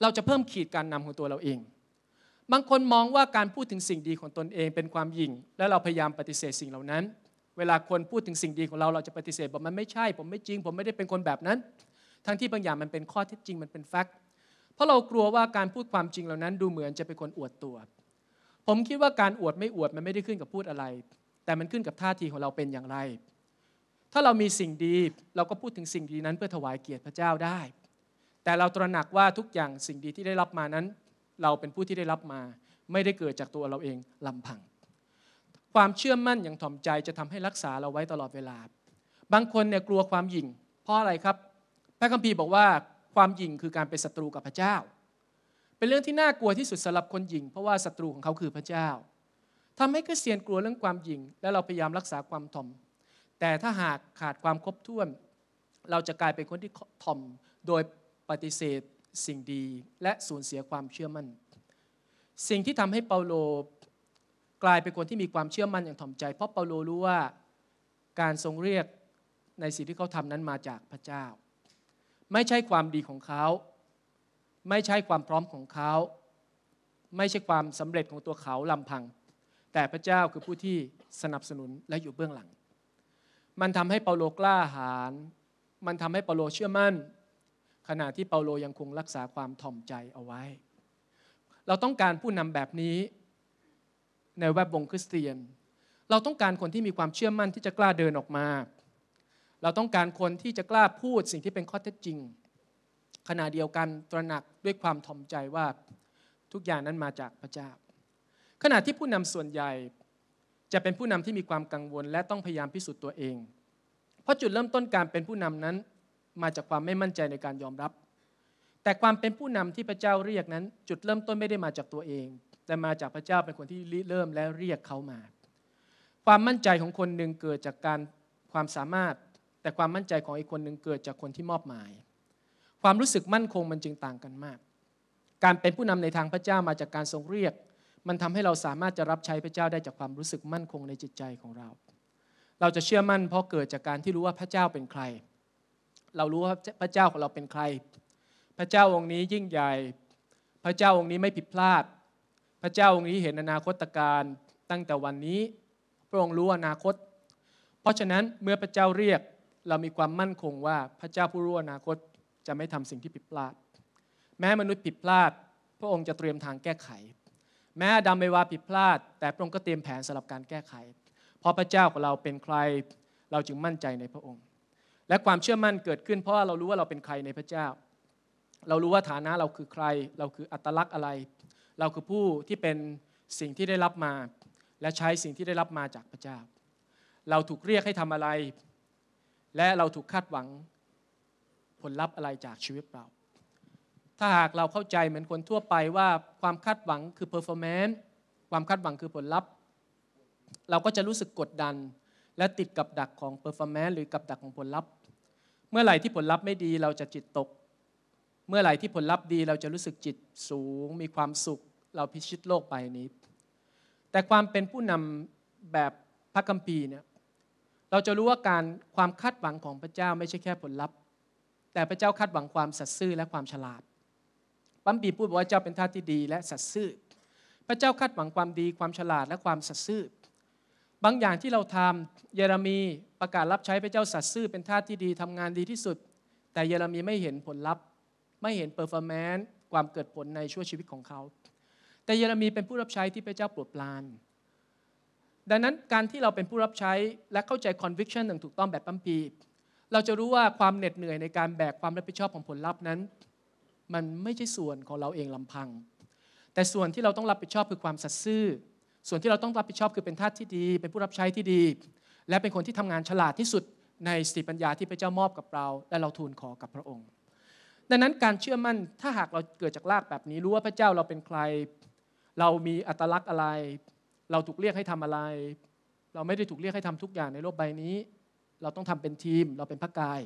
เราจะเพิ่มขีดการนำของตัวเราเอง บางคนมองว่าการพูดถึงสิ่งดีของตนเองเป็นความหยิ่ง และเราพยายามปฏิเสธสิ่งเหล่านั้น เวลาคนพูดถึงสิ่งดีของเราเราจะปฏิเสธบอกมันไม่ใช่ ผมไม่จริง ผมไม่ได้เป็นคนแบบนั้น ทั้งที่บางอย่างมันเป็นข้อเท็จจริงมันเป็นแฟกต์ เพราะเรากลัวว่าการพูดความจริงเหล่านั้น ดูเหมือนจะเป็นคนอวดตัว ผมคิดว่าการอวดไม่อวดมันไม่ได้ขึ้นกับพูดอะไรแต่มันขึ้นกับท่าทีของเราเป็นอย่างไร ถ้าเรามีสิ่งดีเราก็พูดถึงสิ่งดีนั้นเพื่อถวายเกียรติพระเจ้าได้ แต่เราตระหนักว่าทุกอย่างสิ่งดีที่ได้รับมานั้น เราเป็นผู้ที่ได้รับมา ไม่ได้เกิดจากตัวเราเองลำพัง ความเชื่อมั่นอย่างถ่อมใจจะทำให้รักษาเราไว้ตลอดเวลา บางคนเนี่ยกลัวความหยิ่ง เพราะอะไรครับ พระคัมภีร์บอกว่าความหยิ่งคือการเป็นศัตรูกับพระเจ้า เป็นเรื่องที่น่ากลัวที่สุดสำหรับคนหยิ่งเพราะว่าศัตรูของเขาคือพระเจ้าทำให้คริสเตียนกลัวเรื่องความหยิ่งและเราพยายามรักษาความถ่อม แต่ถ้าหากขาดความครบถ้วนเราจะกลายเป็นคนที่ถ่อมโดยปฏิเสธสิ่งดีและสูญเสียความเชื่อมั่น สิ่งที่ทำให้เปาโลกลายเป็นคนที่มีความเชื่อมั่นอย่างถ่อมใจ เพราะเปาโลรู้ว่าการทรงเรียกในสิ่งที่เขาทำนั้นมาจากพระเจ้า ไม่ใช่ความดีของเขา ไม่ใช่ความพร้อมของเขา ไม่ใช่ความสำเร็จของตัวเขาลำพังแต่พระเจ้าคือผู้ที่สนับสนุนและอยู่เบื้องหลัง มันทำให้เปาโลกล้าหาญมันทำให้เปาโลเชื่อมั่น ขณะที่เปาโลยังคงรักษาความถ่อมใจเอาไว้ เราต้องการผู้นำแบบนี้ในแวดวงคริสเตียน เราต้องการคนที่มีความเชื่อมั่นที่จะกล้าเดินออกมา เราต้องการคนที่จะกล้าพูดสิ่งที่เป็นข้อเท็จจริง ขณะเดียวกันตระหนักด้วยความถ่อมใจว่าทุกอย่างนั้นมาจากพระเจ้าขณะที่ผู้นำส่วนใหญ่จะเป็นผู้นำที่มีความกังวลและต้องพยายามพิสูจน์ตัวเอง เพราะจุดเริ่มต้นการเป็นผู้นำนั้นมาจากความไม่มั่นใจในการยอมรับ แต่ความเป็นผู้นำที่พระเจ้าเรียกนั้น จุดเริ่มต้นไม่ได้มาจากตัวเอง แต่มาจากพระเจ้าเป็นคนที่เริ่มและเรียกเขามา ความมั่นใจของคนหนึ่งเกิดจากการความสามารถ แต่ความมั่นใจของอีกคนหนึ่งเกิดจากคนที่มอบหมาย ความรู้สึกมั่นคงมันจึงต่างกันมาก การเป็นผู้นำในทางพระเจ้ามาจากการทรงเรียกมันทำให้เราสามารถจะรับใช้พระเจ้าได้จากความรู้สึกมั่นคงในจิตใจของเรา เราจะเชื่อมั่น เพราะเกิดจากการที่รู้ว่าพระเจ้าเป็นใคร เรารู้ว่าพระเจ้าของเราเป็นใคร พระเจ้าองค์นี้ยิ่งใหญ่ พระเจ้าองค์นี้ไม่ผิดพลาด พระเจ้าองค์นี้เห็นอนาคตการตั้งแต่วันนี้ พระองค์รู้อนาคต เพราะฉะนั้นเมื่อพระเจ้าเรียกเรามีความมั่นคงว่าพระเจ้าผู้รู้อนาคตจะไม่ทำสิ่งที่ผิดพลาด แม้มนุษย์ผิดพลาด พระองค์จะเตรียมทางแก้ไขแม้อาดัมเอวาผิดพลาด แต่พระองค์ก็เตรียมแผนสำหรับการแก้ไขเพราะพระเจ้าของเราเป็นใครเราจึงมั่นใจในพระองค์ และความเชื่อมั่นเกิดขึ้น เพราะาเรารู้ว่าเราเป็นใครในพระเจ้า เรารู้ว่าฐานะเราคือใคร เราคืออัตลักษณ์อะไร เราคือผู้ที่เป็นสิ่งที่ได้รับมา และใช้สิ่งที่ได้รับมาจากพระเจ้า เราถูกเรียกให้ทำอะไร และเราถูกคาดหวังผลลัพธ์อะไรจากชีวิตเราถ้าหากเราเข้าใจเหมือนคนทั่วไปว่าความคาดหวังคือ performance ความคาดหวังคือผลลัพธ์ เราก็จะรู้สึกกดดันและติดกับดักของ performance หรือกับดักของผลลัพธ์ เมื่อไหร่ที่ผลลัพธ์ไม่ดีเราจะจิตตกเมื่อไหร่ที่ผลลัพธ์ดี เราจะรู้สึกจิตสูง มีความสุขเราพิชิตโลกไปนี้ แต่ความเป็นผู้นำแบบพระคัมภีร์เนี่ยเราจะรู้ว่าการความคาดหวังของพระเจ้าไม่ใช่แค่ผลลัพธ์ แต่พระเจ้าคาดหวังความสัตย์ซื่อและความฉลาดบัมบีพูดว่าเจ้าเป็นทาสที่ดี และสัตย์ซื่อพระเจ้าคาดหวังความดีความฉลาดและความสัตย์ซื่อบางอย่างที่เราทำเยเรมีประกาศรับใช้พระเจ้าสัตย์ซื่อเป็นทาสที่ดีทำงานดีที่สุด แต่เยเรมีไม่เห็นผลลัพธ์ ไม่เห็นเปอร์ฟอร์แมนซ์ความเกิดผลในชั่วชีวิตของเขา แต่เยเรมีเป็นผู้รับใช้ที่พระเจ้าโปรดปราน ดังนั้นการที่เราเป็นผู้รับใช้และเข้าใจคอนวิคชั่นอย่างถูกต้องแบบปั๊มปีเราจะรู้ว่าความเหน็ดเหนื่อยในการแบกความรับผิดชอบของผลลัพธ์นั้นมันไม่ใช่ส่วนของเราเองลำพัง แต่ส่วนที่เราต้องรับผิดชอบคือความสัตย์ซื่อส่วนที่เราต้องรับผิดชอบคือเป็นทาสที่ดี เป็นผู้รับใช้ที่ดี และเป็นคนที่ทำงานฉลาดที่สุดในสติปัญญาที่พระเจ้ามอบกับเรา และเราทูลขอกับพระองค์ ดังนั้นการเชื่อมั่น ถ้าหากเราเกิดจากรากแบบนี้ รู้ว่าพระเจ้าเราเป็นใคร เรามีอัตลักษณ์อะไร เราถูกเรียกให้ทำอะไร เราไม่ได้ถูกเรียกให้ทำทุกอย่างในโลกใบนี้ เราต้องทำเป็นทีม เราเป็นพระกาย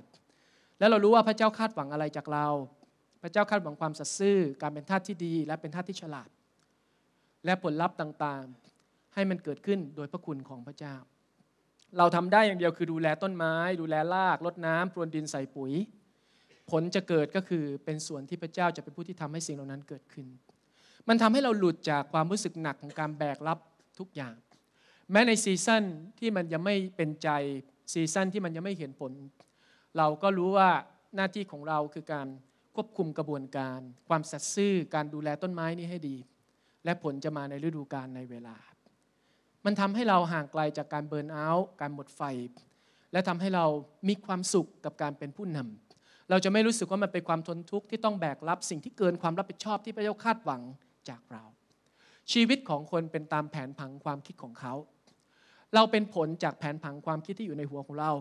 และเรารู้ว่าพระเจ้าคาดหวังอะไรจากเราพระเจ้าคาดหวังความสัตย์ซื่อการเป็นทาสที่ดี และเป็นทาสที่ฉลาด และผลลัพธ์ต่างๆ ให้มันเกิดขึ้นโดยพระคุณของพระเจ้า เราทำได้อย่างเดียวคือดูแลต้นไม้ ดูแลราก รดน้ำพรวนดินใส่ปุ๋ย ผลจะเกิดก็คือเป็นส่วนที่พระเจ้าจะเป็นผู้ที่ทำให้สิ่งเหล่านั้นเกิดขึ้น มันทำให้เราหลุดจากความรู้สึกหนักของการแบกรับทุกอย่าง แม้ในซีซั่นที่มันยังไม่เป็นใจ ซีซั่นที่มันยังไม่เห็นผล เราก็รู้ว่าหน้าที่ของเราคือการควบคุมกระบวนการ ความสัตย์ซื่อการดูแลต้นไม้นี่ให้ดี และผลจะมาในฤดูกาลในเวลา มันทำให้เราห่างไกลจากการเบิร์นเอาท์การหมดไฟ และทำให้เรามีความสุขกับการเป็นผู้นำ เราจะไม่รู้สึกว่ามันเป็นความทนทุกข์ที่ต้องแบกรับสิ่งที่เกินความรับผิดชอบที่พระเจ้าคาดหวังจากเรา ชีวิตของคนเป็นตามแผนผังความคิดของเขา เราเป็นผลจากแผนผังความคิดที่อยู่ในหัวของเรา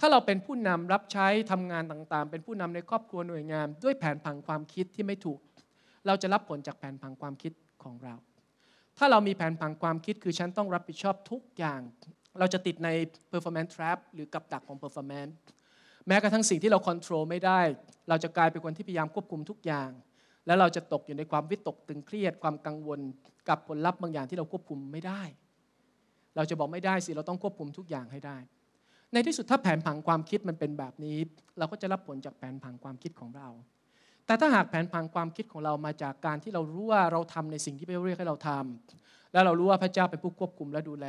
ถ้าเราเป็นผู้นำรับใช้ทำงานต่างๆ เป็นผู้นำในครอบครัวหน่วยงานด้วยแผนผังความคิดที่ไม่ถูกเราจะรับผลจากแผนผังความคิดของเรา ถ้าเรามีแผนผังความคิด คือฉันต้องรับผิดชอบทุกอย่าง เราจะติดใน performance trap หรือกับดักของ performance แม้กระทั่งสิ่งที่เราควบคุมไม่ได้ เราจะกลายเป็นคนที่พยายามควบคุมทุกอย่าง แล้วเราจะตกอยู่ในความวิตกตึงเครียดความกังวล กับผลลัพธ์บางอย่างที่เราควบคุมไม่ได้ เราจะบอกไม่ได้สิเราต้องควบคุมทุกอย่างให้ได้ในที่สุดถ้าแผนผังความคิดมันเป็นแบบนี้ เราก็จะรับผลจากแผนผังความคิดของเรา แต่ถ้าหากแผนผังความคิดของเรามาจากการที่เรารู้ว่าเราทำในสิ่งที่พระเจ้าเรียกให้เราทำ แล้วเรารู้ว่าพระเจ้าเป็นผู้ควบคุมและดูแล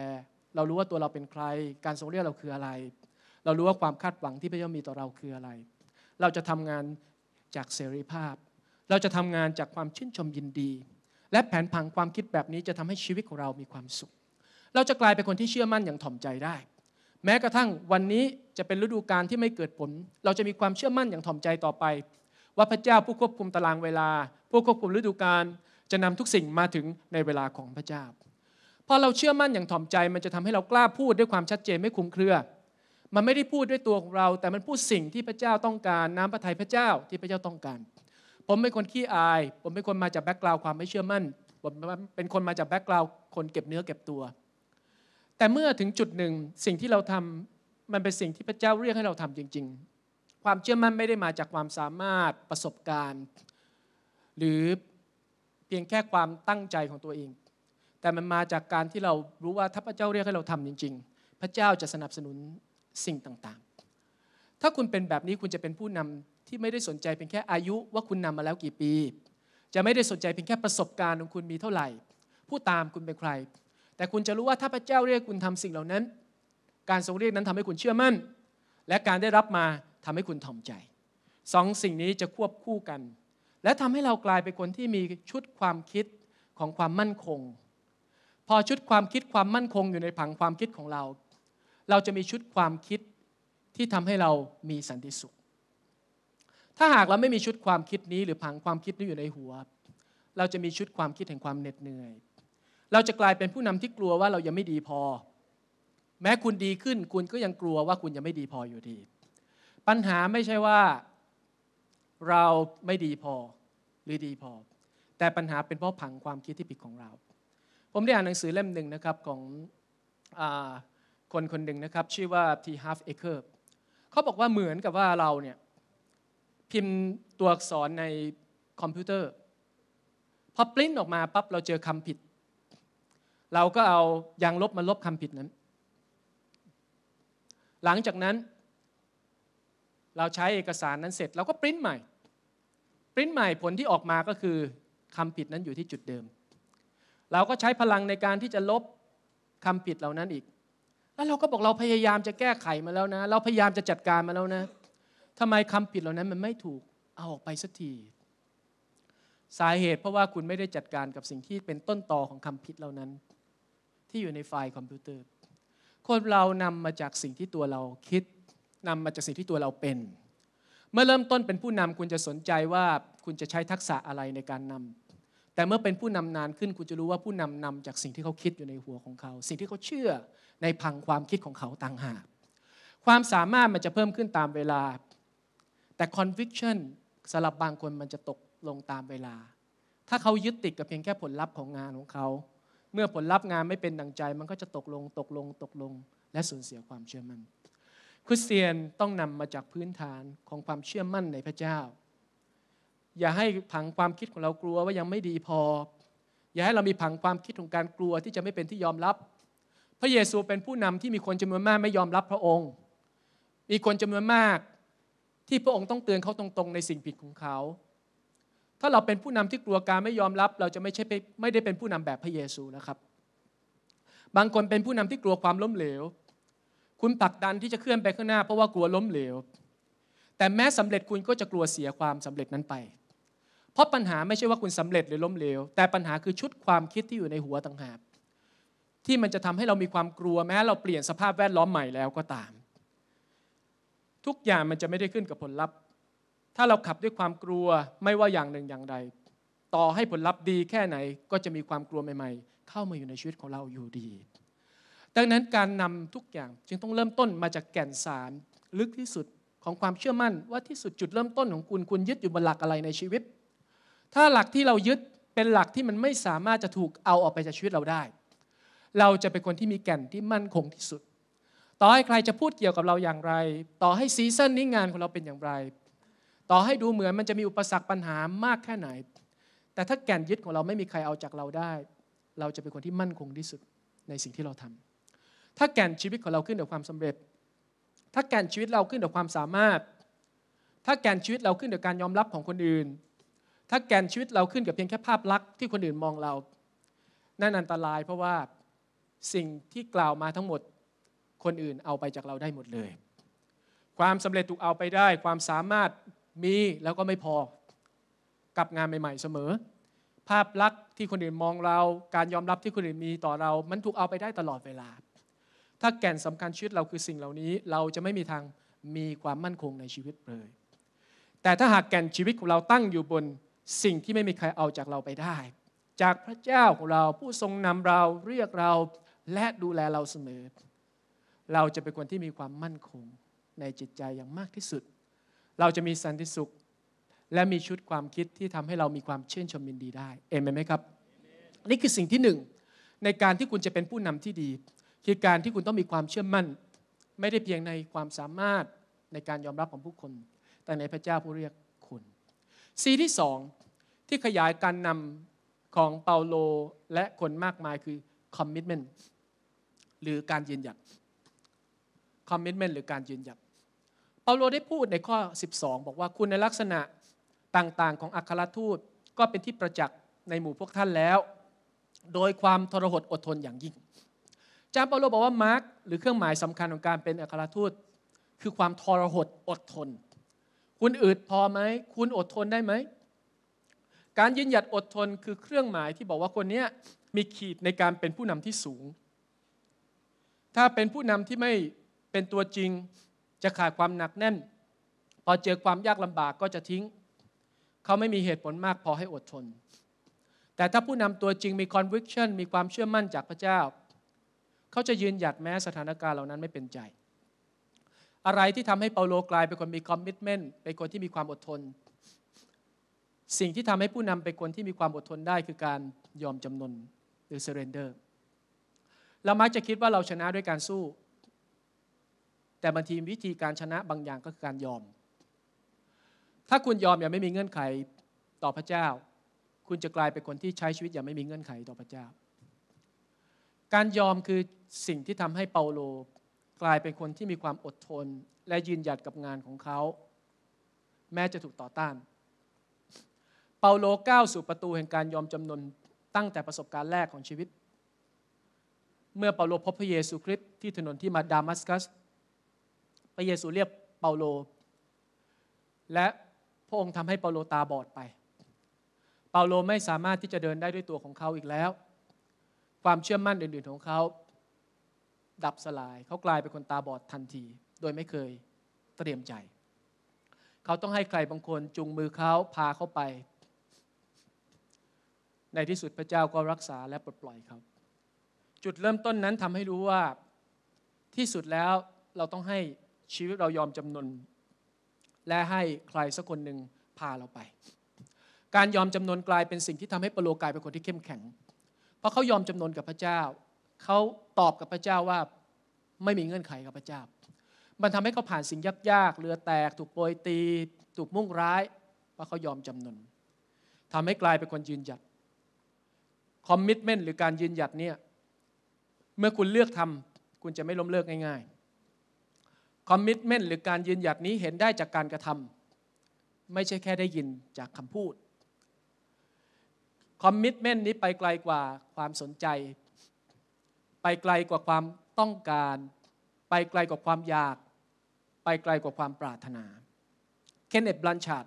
เรารู้ว่าตัวเราเป็นใคร การทรงเรียกเราคืออะไร เรารู้ว่าความคาดหวังที่พระเจ้ามีต่อเราคืออะไร เราจะทำงานจากเสรีภาพ เราจะทำงานจากความชื่นชมยินดี และแผนผังความคิดแบบนี้จะทำให้ชีวิตของเรามีความสุข เราจะกลายเป็นคนที่เชื่อมั่นอย่างถ่อมใจได้แม้กระทั่งวันนี้จะเป็นฤดูการที่ไม่เกิดผล เราจะมีความเชื่อมั่นอย่างถ่อมใจต่อไป ว่าพระเจ้าผู้ควบคุมตารางเวลา ผู้ควบคุมฤดูการจะนำทุกสิ่งมาถึงในเวลาของพระเจ้าพอเราเชื่อมั่นอย่างถ่อมใจมันจะทำให้เรากล้าพูดด้วยความชัดเจนไม่คุ้มเครือ มันไม่ได้พูดด้วยตัวของเรา แต่มันพูดสิ่งที่พระเจ้าต้องการน้ำพระทัยพระเจ้าที่พระเจ้าต้องการ ผมเป็นคนขี้อาย ผมเป็นคนมาจากแบ็กกราวความไม่เชื่อมั่น ผมเป็นคนมาจากแบ็กกราวคนเก็บเนื้อเก็บตัวแต่เมื่อถึงจุดหนึ่งสิ่งที่เราทำมันเป็นสิ่งที่พระเจ้าเรียกให้เราทำจริง ๆ ความเชื่อมั่นไม่ได้มาจากความสามารถประสบการณ์ หรือเพียงแค่ความตั้งใจของตัวเอง แต่มันมาจากการที่เรารู้ว่าถ้าพระเจ้าเรียกให้เราทำจริง ๆ พระเจ้าจะสนับสนุนสิ่งต่างๆ ถ้าคุณเป็นแบบนี้คุณจะเป็นผู้นำที่ไม่ได้สนใจเพียงแค่อายุว่าคุณนำมาแล้วกี่ปีจะไม่ได้สนใจเพียงแค่ประสบการณ์ของคุณมีเท่าไหร่ ผู้ตามคุณเป็นใครแต่คุณจะรู้ว่าถ้าพระเจ้าเรียกคุณทำสิ่งเหล่านั้น การทรงเรียกนั้นทำให้คุณเชื่อมั่น และการได้รับมา ทำให้คุณถ่อมใจ สองสิ่งนี้จะควบคู่กัน และทำให้เรากลายเป็นคนที่มีชุดความคิดของความมั่นคง พอชุดความคิดความมั่นคงอยู่ในผังความคิดของเรา เราจะมีชุดความคิดที่ทำให้เรามีสันติสุข ถ้าหากเราไม่มีชุดความคิดนี้หรือผังความคิดนี้อยู่ในหัว เราจะมีชุดความคิดแห่งความเหน็ดเหนื่อยเราจะกลายเป็นผู้นำที่กลัวว่าเรายังไม่ดีพอ แม้คุณดีขึ้น คุณก็ยังกลัวว่าคุณยังไม่ดีพออยู่ดี ปัญหาไม่ใช่ว่าเราไม่ดีพอหรือดีพอ แต่ปัญหาเป็นเพราะผังความคิดที่ผิดของเราผมได้อ่านหนังสือเล่มหนึ่งนะครับของอคนคนหนึ่งนะครับ ชื่อว่า T Half Acre เขาบอกว่าเหมือนกับว่าเราเนี่ยพิมพ์ตัวอักษรในคอมพิวเตอร์พอปริ้นออกมาปั๊บเราเจอคำผิดเราก็เอายางลบมาลบคำผิดนั้น หลังจากนั้น เราใช้เอกสารนั้นเสร็จเราก็ปริ้นใหม่ปริ้นใหม่ผลที่ออกมาก็คือคำผิดนั้นอยู่ที่จุดเดิม เราก็ใช้พลังในการที่จะลบคำผิดเหล่านั้นอีก แล้วเราก็บอกเราพยายามจะแก้ไขมาแล้วนะ เราพยายามจะจัดการมาแล้วนะทำไมคำผิดเหล่านั้นมันไม่ถูกเอาออกไปสักที สาเหตุเพราะว่าคุณไม่ได้จัดการกับสิ่งที่เป็นต้นตอของคำผิดเหล่านั้นที่อยู่ในไฟล์คอมพิวเตอร์ คนเรานำมาจากสิ่งที่ตัวเราคิดนำมาจากสิ่งที่ตัวเราเป็น เมื่อเริ่มต้นเป็นผู้นำคุณจะสนใจว่าคุณจะใช้ทักษะอะไรในการนำแต่เมื่อเป็นผู้นำนานขึ้นคุณจะรู้ว่าผู้นำนำจากสิ่งที่เขาคิดอยู่ในหัวของเขา สิ่งที่เขาเชื่อในพังความคิดของเขาต่างหากความสามารถมันจะเพิ่มขึ้นตามเวลา แต่ conviction สำหรับบางคนมันจะตกลงตามเวลา ถ้าเขายึดติดกับเพียงแค่ผลลัพธ์ของงานของเขามื่อผลลัพธ์งานไม่เป็นดังใจมันก็จะตกลง ตกลง ตกลงและสูญเสียความเชื่อมั่นคริสเตียนต้องนำมาจากพื้นฐานของความเชื่อมั่นในพระเจ้า อย่าให้ผังความคิดของเรากลัวว่ายังไม่ดีพอ อย่าให้เรามีผังความคิดของการกลัวที่จะไม่เป็นที่ยอมรับ พระเยซูเป็นผู้นำที่มีคนจำนวนมากไม่ยอมรับพระองค์มีคนจำนวนมาก ที่พระองค์ต้องเตือนเขาตรงๆในสิ่งผิดของเขาถ้าเราเป็นผู้นำที่กลัวการไม่ยอมรับ เราจะไม่ใช่ไม่ได้เป็นผู้นำแบบพระเยซูนะครับ บางคนเป็นผู้นำที่กลัวความล้มเหลว คุณผลักดันที่จะเคลื่อนไปข้างหน้าเพราะว่ากลัวล้มเหลวแต่แม้สำเร็จคุณก็จะกลัวเสียความสำเร็จนั้นไป เพราะปัญหาไม่ใช่ว่าคุณสำเร็จหรือล้มเหลวแต่ปัญหาคือชุดความคิดที่อยู่ในหัวต่างหากที่มันจะทำให้เรามีความกลัวแม้ เราเปลี่ยนสภาพแวดล้อมใหม่แล้วก็ตาม ทุกอย่างมันจะไม่ได้ขึ้นกับผลลัพธ์ถ้าเราขับด้วยความกลัวไม่ว่าอย่างหนึ่งอย่างใดต่อให้ผลลัพธ์ดีแค่ไหนก็จะมีความกลัวใหม่ๆ เข้ามาอยู่ในชีวิตของเราอยู่ดี ดังนั้นการนำทุกอย่างจึงต้องเริ่มต้นมาจากแก่นสาร ลึกที่สุดของความเชื่อมั่นว่าที่สุดจุดเริ่มต้นของคุณคุณยึดอยู่บนหลักอะไรในชีวิต ถ้าหลักที่เรายึดเป็นหลักที่มันไม่สามารถจะถูกเอาออกไปจากชีวิตเราได้ เราจะเป็นคนที่มีแก่นที่มั่นคงที่สุด ต่อให้ใครจะพูดเกี่ยวกับเราอย่างไร ต่อให้ซีซั่นนี้งานของเราเป็นอย่างไรต่อให้ดูเหมือนมันจะมีอุปสรรคปัญหามากแค่ไหน แต่ถ้าแก่นยึดของเราไม่มีใครเอาจากเราได้ เราจะเป็นคนที่มั่นคงที่สุด ในสิ่งที่เราทำ ถ้าแก่นชีวิตของเราขึ้นกับความสำเร็จ ถ้าแก่นชีวิตเราขึ้นกับความสามารถ ถ้าแก่นชีวิตเราขึ้นกับการยอมรับของคนอื่น ถ้าแก่นชีวิตเราขึ้นกับเพียงแค่ภาพลักษณ์ที่คนอื่นมองเรานั่นอันตรายเพราะว่าสิ่งที่กล่าวมาทั้งหมด คนอื่นเอาไปจากเราได้หมดเลย ความสำเร็จถูกเอาไปได้ ความสามารถมีแล้วก็ไม่พอกับงานใหม่ ๆเสมอ ภาพลักษณ์ที่คนอื่นมองเราการยอมรับที่คนอื่นมีต่อเรามันถูกเอาไปได้ตลอดเวลา ถ้าแก่นสำคัญชีวิตเราคือสิ่งเหล่านี้เราจะไม่มีทางมีความมั่นคงในชีวิตเลย แต่ถ้าหากแก่นชีวิตของเราตั้งอยู่บนสิ่งที่ไม่มีใครเอาจากเราไปได้ จากพระเจ้าของเราผู้ทรงนำเราเรียกเราและดูแลเราเสมอ เราจะเป็นคนที่มีความมั่นคงในจิตใจอย่างมากที่สุดเราจะมีสันติสุขและมีชุดความคิดที่ทำให้เรามีความเชื่นชมยินดีได้เอเมนไหมครับ นี่คือสิ่งที่หนึ่งในการที่คุณจะเป็นผู้นำที่ดีคือการที่คุณต้องมีความเชื่อมั่น ไม่ได้เพียงในความสามารถในการยอมรับของผู้คน แต่ในพระเจ้าผู้เรียกคุณสีที่สองที่ขยายการนำของเปาโลและคนมากมายคืออมมิชเมนต์หรือการยืนหยัดอมมิชเมนต์หรือการยืนหยัดเปาโลได้พูดในข้อ 12 บอกว่าคุณในลักษณะต่างๆของอัครทูตก็เป็นที่ประจักษ์ในหมู่พวกท่านแล้ว โดยความทรหดอดทนอย่างยิ่งจามเปาโลบอกว่ามาร์กหรือเครื่องหมายสำคัญของการเป็นอัครทูต คือความทรหดอดทน คุณอืดพอไหมคุณอดทนได้ไหมการยืนหยัดอดทนคือเครื่องหมายที่บอกว่าคนนี้มีขีดในการเป็นผู้นำที่สูง ถ้าเป็นผู้นำที่ไม่เป็นตัวจริงจะขาดความหนักแน่น พอเจอความยากลำบากก็จะทิ้ง เขาไม่มีเหตุผลมากพอให้อดทน แต่ถ้าผู้นำตัวจริงมี conviction มีความเชื่อมั่นจากพระเจ้า เขาจะยืนหยัดแม้สถานการณ์เหล่านั้นไม่เป็นใจ อะไรที่ทำให้เปาโลกลายเป็นคนมี commitment เป็นคนที่มีความอดทน สิ่งที่ทำให้ผู้นำเป็นคนที่มีความอดทนได้คือการยอมจำนนหรือ surrender เรามักจะคิดว่าเราชนะด้วยการสู้แต่บางทีวิธีการชนะบางอย่างก็คือการยอม ถ้าคุณยอมอย่างไม่มีเงื่อนไขต่อพระเจ้า คุณจะกลายเป็นคนที่ใช้ชีวิตอย่างไม่มีเงื่อนไขต่อพระเจ้า การยอมคือสิ่งที่ทำให้เปาโลกลายเป็นคนที่มีความอดทน และยืนหยัดกับงานของเขา แม้จะถูกต่อต้าน เปาโลก้าวสู่ประตูแห่งการยอมจำนนตั้งแต่ประสบการณ์แรกของชีวิต เมื่อเปาโลพบพระเยซูคริสต์ที่ถนนที่มาดามัสกัสพระเยซูเรียกเปาโล และพระองค์ทำให้เปาโลตาบอดไป เปาโลไม่สามารถที่จะเดินได้ด้วยตัวของเขาอีกแล้ว ความเชื่อมั่นอื่นๆของเขา ดับสลายเขากลายเป็นคนตาบอดทันที โดยไม่เคยเตรียมใจ เขาต้องให้ใครบางคนจุงมือเขาพาเขาไป ในที่สุดพระเจ้าก็รักษาและปลดปล่อยเขาจุดเริ่มต้นนั้นทำให้รู้ว่าที่สุดแล้วเราต้องให้ชีวิตเรายอมจำนนและให้ใครสักคนหนึ่งพาเราไป การยอมจำนนกลายเป็นสิ่งที่ทำให้เปโลกลายเป็นคนที่เข้มแข็งเพราะเขายอมจำนนกับพระเจ้า เขาตอบกับพระเจ้าว่าไม่มีเงื่อนไขกับพระเจ้า มันทำให้เขาผ่านสิ่งยากๆ เรือแตก ถูกโปรยตี ถูกมุ่งร้าย เพราะเขายอมจำนนทำให้กลายเป็นคนยืนหยัดคอมมิชเมนต์หรือการยืนหยัดเนี่ย เมื่อคุณเลือกทำคุณจะไม่ล้มเลิกง่าย ๆคอมมิชเมนต์หรือการยืนหยัดนี้เห็นได้จากการกระทำไม่ใช่แค่ได้ยินจากคำพูดคอมมิชเมนต์นี้ไปไกลกว่าความสนใจ ไปไกลกว่าความต้องการ ไปไกลกว่าความอยาก ไปไกลกว่าความปรารถนาเคนเนตบลันชาร์ด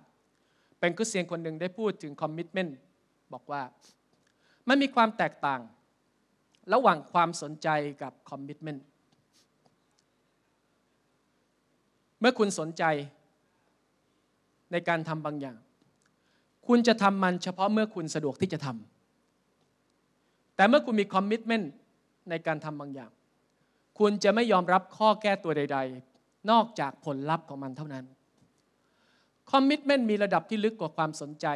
เป็นคุณเสียนคนหนึ่งได้พูดถึงคอมมิชเมนต์บอกว่ามันมีความแตกต่างระหว่างความสนใจกับคอมมิชเมนต์เมื่อคุณสนใจในการทำบางอย่าง คุณจะทำมันเฉพาะเมื่อคุณสะดวกที่จะทำแต่เมื่อคุณมีคอมมิชเมนต์ในการทำบางอย่าง คุณจะไม่ยอมรับข้อแก้ตัวใด ๆ นอกจากผลลัพธ์ของมันเท่านั้น คอมมิชเมนต์มีระดับที่ลึกกว่าความสนใจ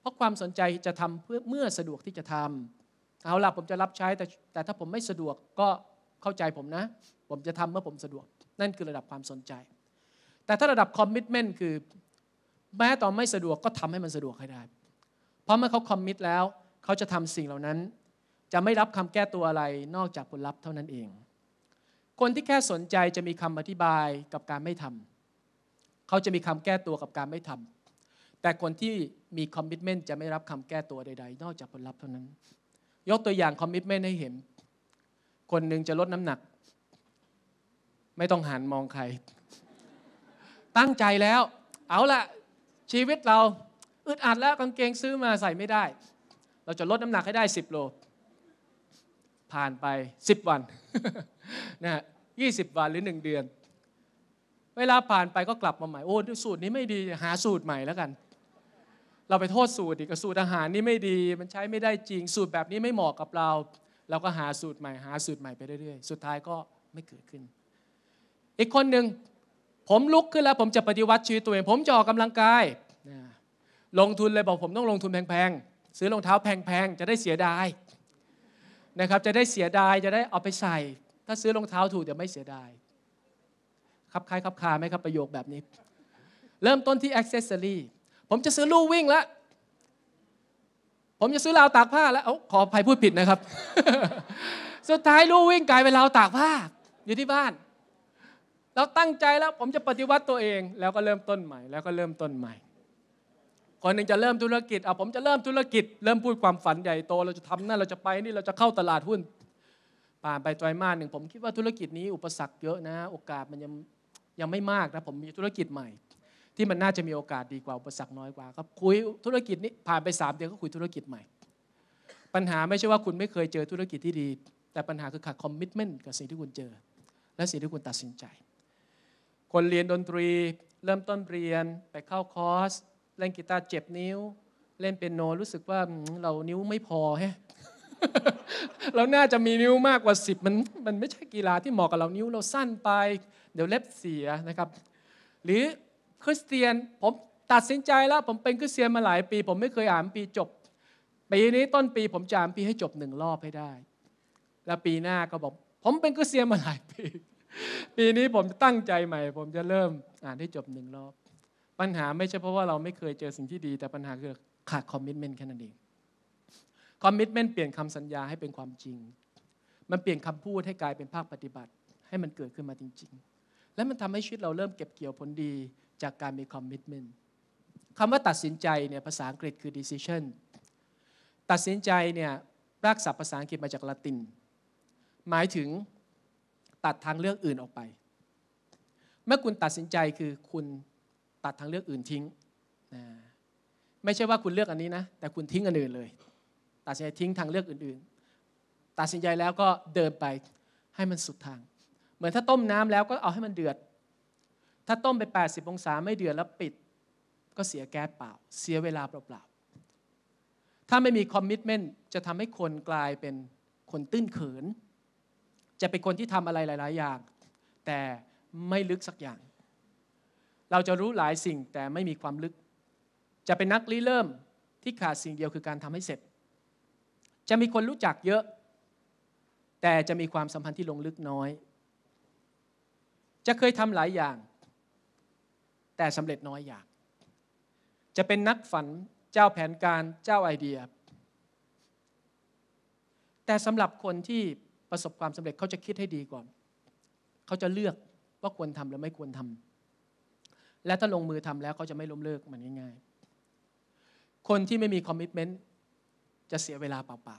เพราะความสนใจจะทำเพื่อเมื่อสะดวกที่จะทำเอาล่ะผมจะรับใช้แต่แต่ถ้าผมไม่สะดวกก็เข้าใจผมนะ ผมจะทำเมื่อผมสะดวก นั่นคือระดับความสนใจแต่ถ้าระดับคอมมิชเมนต์คือ แม้ตอนไม่สะดวกก็ทำให้มันสะดวกให้ได้เพราะเมื่อเขาคอมมิชแล้ว เขาจะทำสิ่งเหล่านั้น จะไม่รับคำแก้ตัวอะไร นอกจากผลลัพธ์เท่านั้นเอง คนที่แค่สนใจจะมีคำอธิบายกับการไม่ทำ เขาจะมีคำแก้ตัวกับการไม่ทำ แต่คนที่มีคอมมิชเมนต์จะไม่รับคำแก้ตัวใด ๆ นอกจากผลลัพธ์เท่านั้น ยกตัวอย่างคอมมิชเมนต์ให้เห็น คนหนึ่งจะลดน้ำหนัก ไม่ต้องหันมองใครตั้งใจแล้ว เอาละชีวิตเราอึดอัดแล้วกางเกงซื้อมาใส่ไม่ได้ เราจะลดน้ำหนักให้ได้ 10โลผ่านไป 10 วันนะยี่สิบวันหรือหนึ่งเดือน เวลาผ่านไปก็กลับมาใหม่โอ้สูตรนี้ไม่ดีหาสูตรใหม่แล้วกัน เราไปโทษสูตรอีกสูตรอาหารนี่ไม่ดี มันใช้ไม่ได้จริงสูตรแบบนี้ไม่เหมาะกับเรา เราก็หาสูตรใหม่ หาสูตรใหม่ไปเรื่อยๆสุดท้ายก็ไม่เกิดขึ้น อีกคนหนึ่งผมลุกขึ้นแล้ว ผมจะปฏิวัติชีวิตตัวเองผมจะออกกำลังกาย ลงทุนเลยบอกผมต้องลงทุนแพงๆ ซื้อรองเท้าแพงๆจะได้เสียดายนะครับ จะได้เสียดายจะได้เอาไปใส่ถ้าซื้อรองเท้าถูกเดี๋ยวไม่เสียดายครับคลายครับคาไหมครับประโยคแบบนี้ เริ่มต้นที่อกเซสซอรีผมจะซื้อลู่วิ่งแล้วผมจะซื้อราวตากผ้าแล้วอขออภัยพูดผิดนะครับสุดท้ายลู่วิ่งกลายเป็นราวตากผ้าอยู่ที่บ้านเราตั้งใจแล้วผมจะปฏิวัติตัวเองแล้วก็เริ่มต้นใหม่ แล้วก็เริ่มต้นใหม่ คนหนึ่งจะเริ่มธุรกิจอ่ะผมจะเริ่มธุรกิจเริ่มพูดความฝันใหญ่โตเราจะทำนั่นเราจะไปนี่เราจะเข้าตลาดหุ้นผ่านไปไตรมาสหนึ่งผมคิดว่าธุรกิจนี้อุปสรรคเยอะนะโอกาสมันยังยังไม่มากนะผมมีธุรกิจใหม่ ที่มันน่าจะมีโอกาสดีกว่าอุปสรรคน้อยกว่าครับคุยธุรกิจนี้ผ่านไป3เดือนก็คุยธุรกิจใหม่ ปัญหาไม่ใช่ว่าคุณไม่เคยเจอธุรกิจที่ดีแต่ปัญหาคือขาดคอมมิชเมนต์กับสิ่งที่คุณเจอ และสิ่งที่คุณตัดสินใจคนเรียนดนตรีเริ่มต้นเรียน ไปเข้าคอร์ส เล่นกีตาร์เจ็บนิ้ว เล่นเปียโนรู้สึกว่าเรานิ้วไม่พอแฮะเราน่าจะมีนิ้วมากกว่า 10 มันมันไม่ใช่กีฬาที่เหมาะกับเรานิ้วเราสั้นไป เดี๋ยวเล็บเสียนะครับ หรือคริสเตียนผมตัดสินใจแล้ว ผมเป็นคริสเตียนมาหลายปี ผมไม่เคยอ่านปีจบปีนี้ต้นปีผมจะอ่านปีให้จบหนึ่งรอบให้ได้ แล้วปีหน้าก็บอก ผมเป็นคริสเตียนมาหลายปีปีนี้ผมตั้งใจใหม่ ผมจะเริ่มอ่านให้จบหนึ่งรอบ ปัญหาไม่ใช่เพราะว่าเราไม่เคยเจอสิ่งที่ดีแต่ปัญหาคือขาดคอมมิชเมนต์แค่นั้นเองคอมมิชเมนต์เปลี่ยนคำสัญญาให้เป็นความจริง มันเปลี่ยนคำพูดให้กลายเป็นภาคปฏิบัติให้มันเกิดขึ้นมาจริง ๆและมันทำให้ชีวิตเราเริ่มเก็บเกี่ยวผลดีจากการมีคอมมิชเมนต์คำว่าตัดสินใจเนี่ยภาษาอังกฤษคือ decision ตัดสินใจเนี่ยรากศัพท์ภาษาอังกฤษมาจากละตินหมายถึงตัดทางเลือกอื่นออกไป เมื่อคุณตัดสินใจคือคุณตัดทางเลือกอื่นทิ้งนะไม่ใช่ว่าคุณเลือกอันนี้นะ แต่คุณทิ้งอันอื่นเลย ตัดสินใจทิ้งทางเลือกอื่นๆ ตัดสินใจแล้วก็เดินไปให้มันสุดทาง เหมือนถ้าต้มน้ำแล้วก็เอาให้มันเดือด ถ้าต้มไป 80 องศา ไม่เดือดแล้วปิด ก็เสียแก๊สเปล่าเสียเวลาเปล่าๆ ถ้าไม่มีคอมมิชเมนต์จะทำให้คนกลายเป็นคนตื้นเขินจะเป็นคนที่ทำอะไรหลาย ๆ อย่าง แต่ไม่ลึกสักอย่าง เราจะรู้หลายสิ่งแต่ไม่มีความลึก จะเป็นนักริเริ่มที่ขาดสิ่งเดียวคือการทำให้เสร็จ จะมีคนรู้จักเยอะ แต่จะมีความสัมพันธ์ที่ลงลึกน้อย จะเคยทำหลายอย่าง แต่สำเร็จน้อยอย่างจะเป็นนักฝันเจ้าแผนการเจ้าไอเดีย แต่สำหรับคนที่ประสบความสำเร็จเขาจะคิดให้ดีก่อน เขาจะเลือกว่าควรทำหรือไม่ควรทำ และถ้าลงมือทำแล้วเขาจะไม่ล้มเลิกมันง่ายๆ คนที่ไม่มีคอมมิชเมนต์จะเสียเวลาเปล่า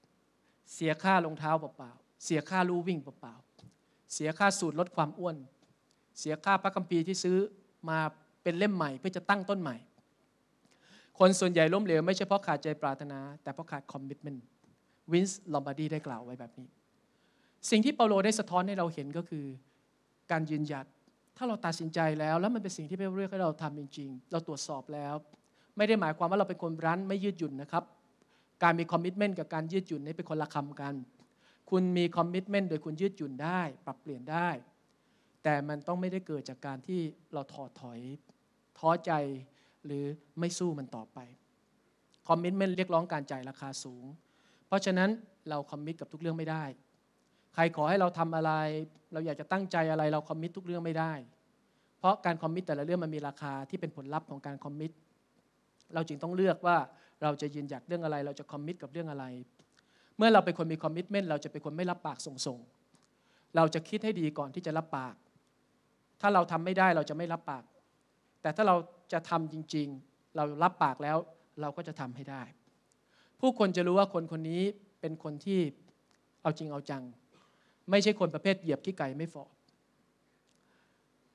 ๆ เสียค่ารองเท้าเปล่าๆ เสียค่าลู่วิ่งเปล่าๆ เสียค่าสูตรลดความอ้วน เสียค่าพระคัมภีร์ที่ซื้อมาเป็นเล่มใหม่เพื่อจะตั้งต้นใหม่ คนส่วนใหญ่ล้มเหลวไม่ใช่เพราะขาดใจปรารถนาแต่เพราะขาดคอมมิชเมนต์วินส์ลอมบาร์ดีได้กล่าวไว้แบบนี้ สิ่งที่เปาโลได้สะท้อนให้เราเห็นก็คือ การยืนหยัดถ้าเราตัดสินใจแล้วแล้วมันเป็นสิ่งที่พระเรียกให้เราทำจริงๆ เราตรวจสอบแล้ว ไม่ได้หมายความว่าเราเป็นคนรั้นไม่ยืดหยุ่นนะครับ การมีคอมมิชเมนต์กับการยืดหยุ่นนี่เป็นคนละคำกัน คุณมีคอมมิชเมนต์โดยคุณยืดหยุ่นได้ ปรับเปลี่ยนได้ แต่มันต้องไม่ได้เกิดจากการที่เราถอดถอยท้อใจหรือไม่สู้มันต่อไป คอมมิชเมนต์เรียกร้องการจ่ายราคาสูงเพราะฉะนั้นเราคอมมิตกับทุกเรื่องไม่ได้ ใครขอให้เราทำอะไร เราอยากจะตั้งใจอะไรเราคอมมิตทุกเรื่องไม่ได้ เพราะการคอมมิตแต่ละเรื่องมันมีราคาที่เป็นผลลัพธ์ของการคอมมิตเราจึงต้องเลือกว่าเราจะยืนหยัดเรื่องอะไรเราจะคอมมิตกับเรื่องอะไร เมื่อเราเป็นคนมีคอมมิตเมนต์เราจะเป็นคนไม่รับปากส่งๆเราจะคิดให้ดีก่อนที่จะรับปาก ถ้าเราทำไม่ได้เราจะไม่รับปาก แต่ถ้าเราจะทำจริงๆ เรารับปากแล้วเราก็จะทำให้ได้ผู้คนจะรู้ว่าคนคนนี้เป็นคนที่เอาจริงเอาจัง ไม่ใช่คนประเภทเหยียบขี้ไก่ไม่ฟอบ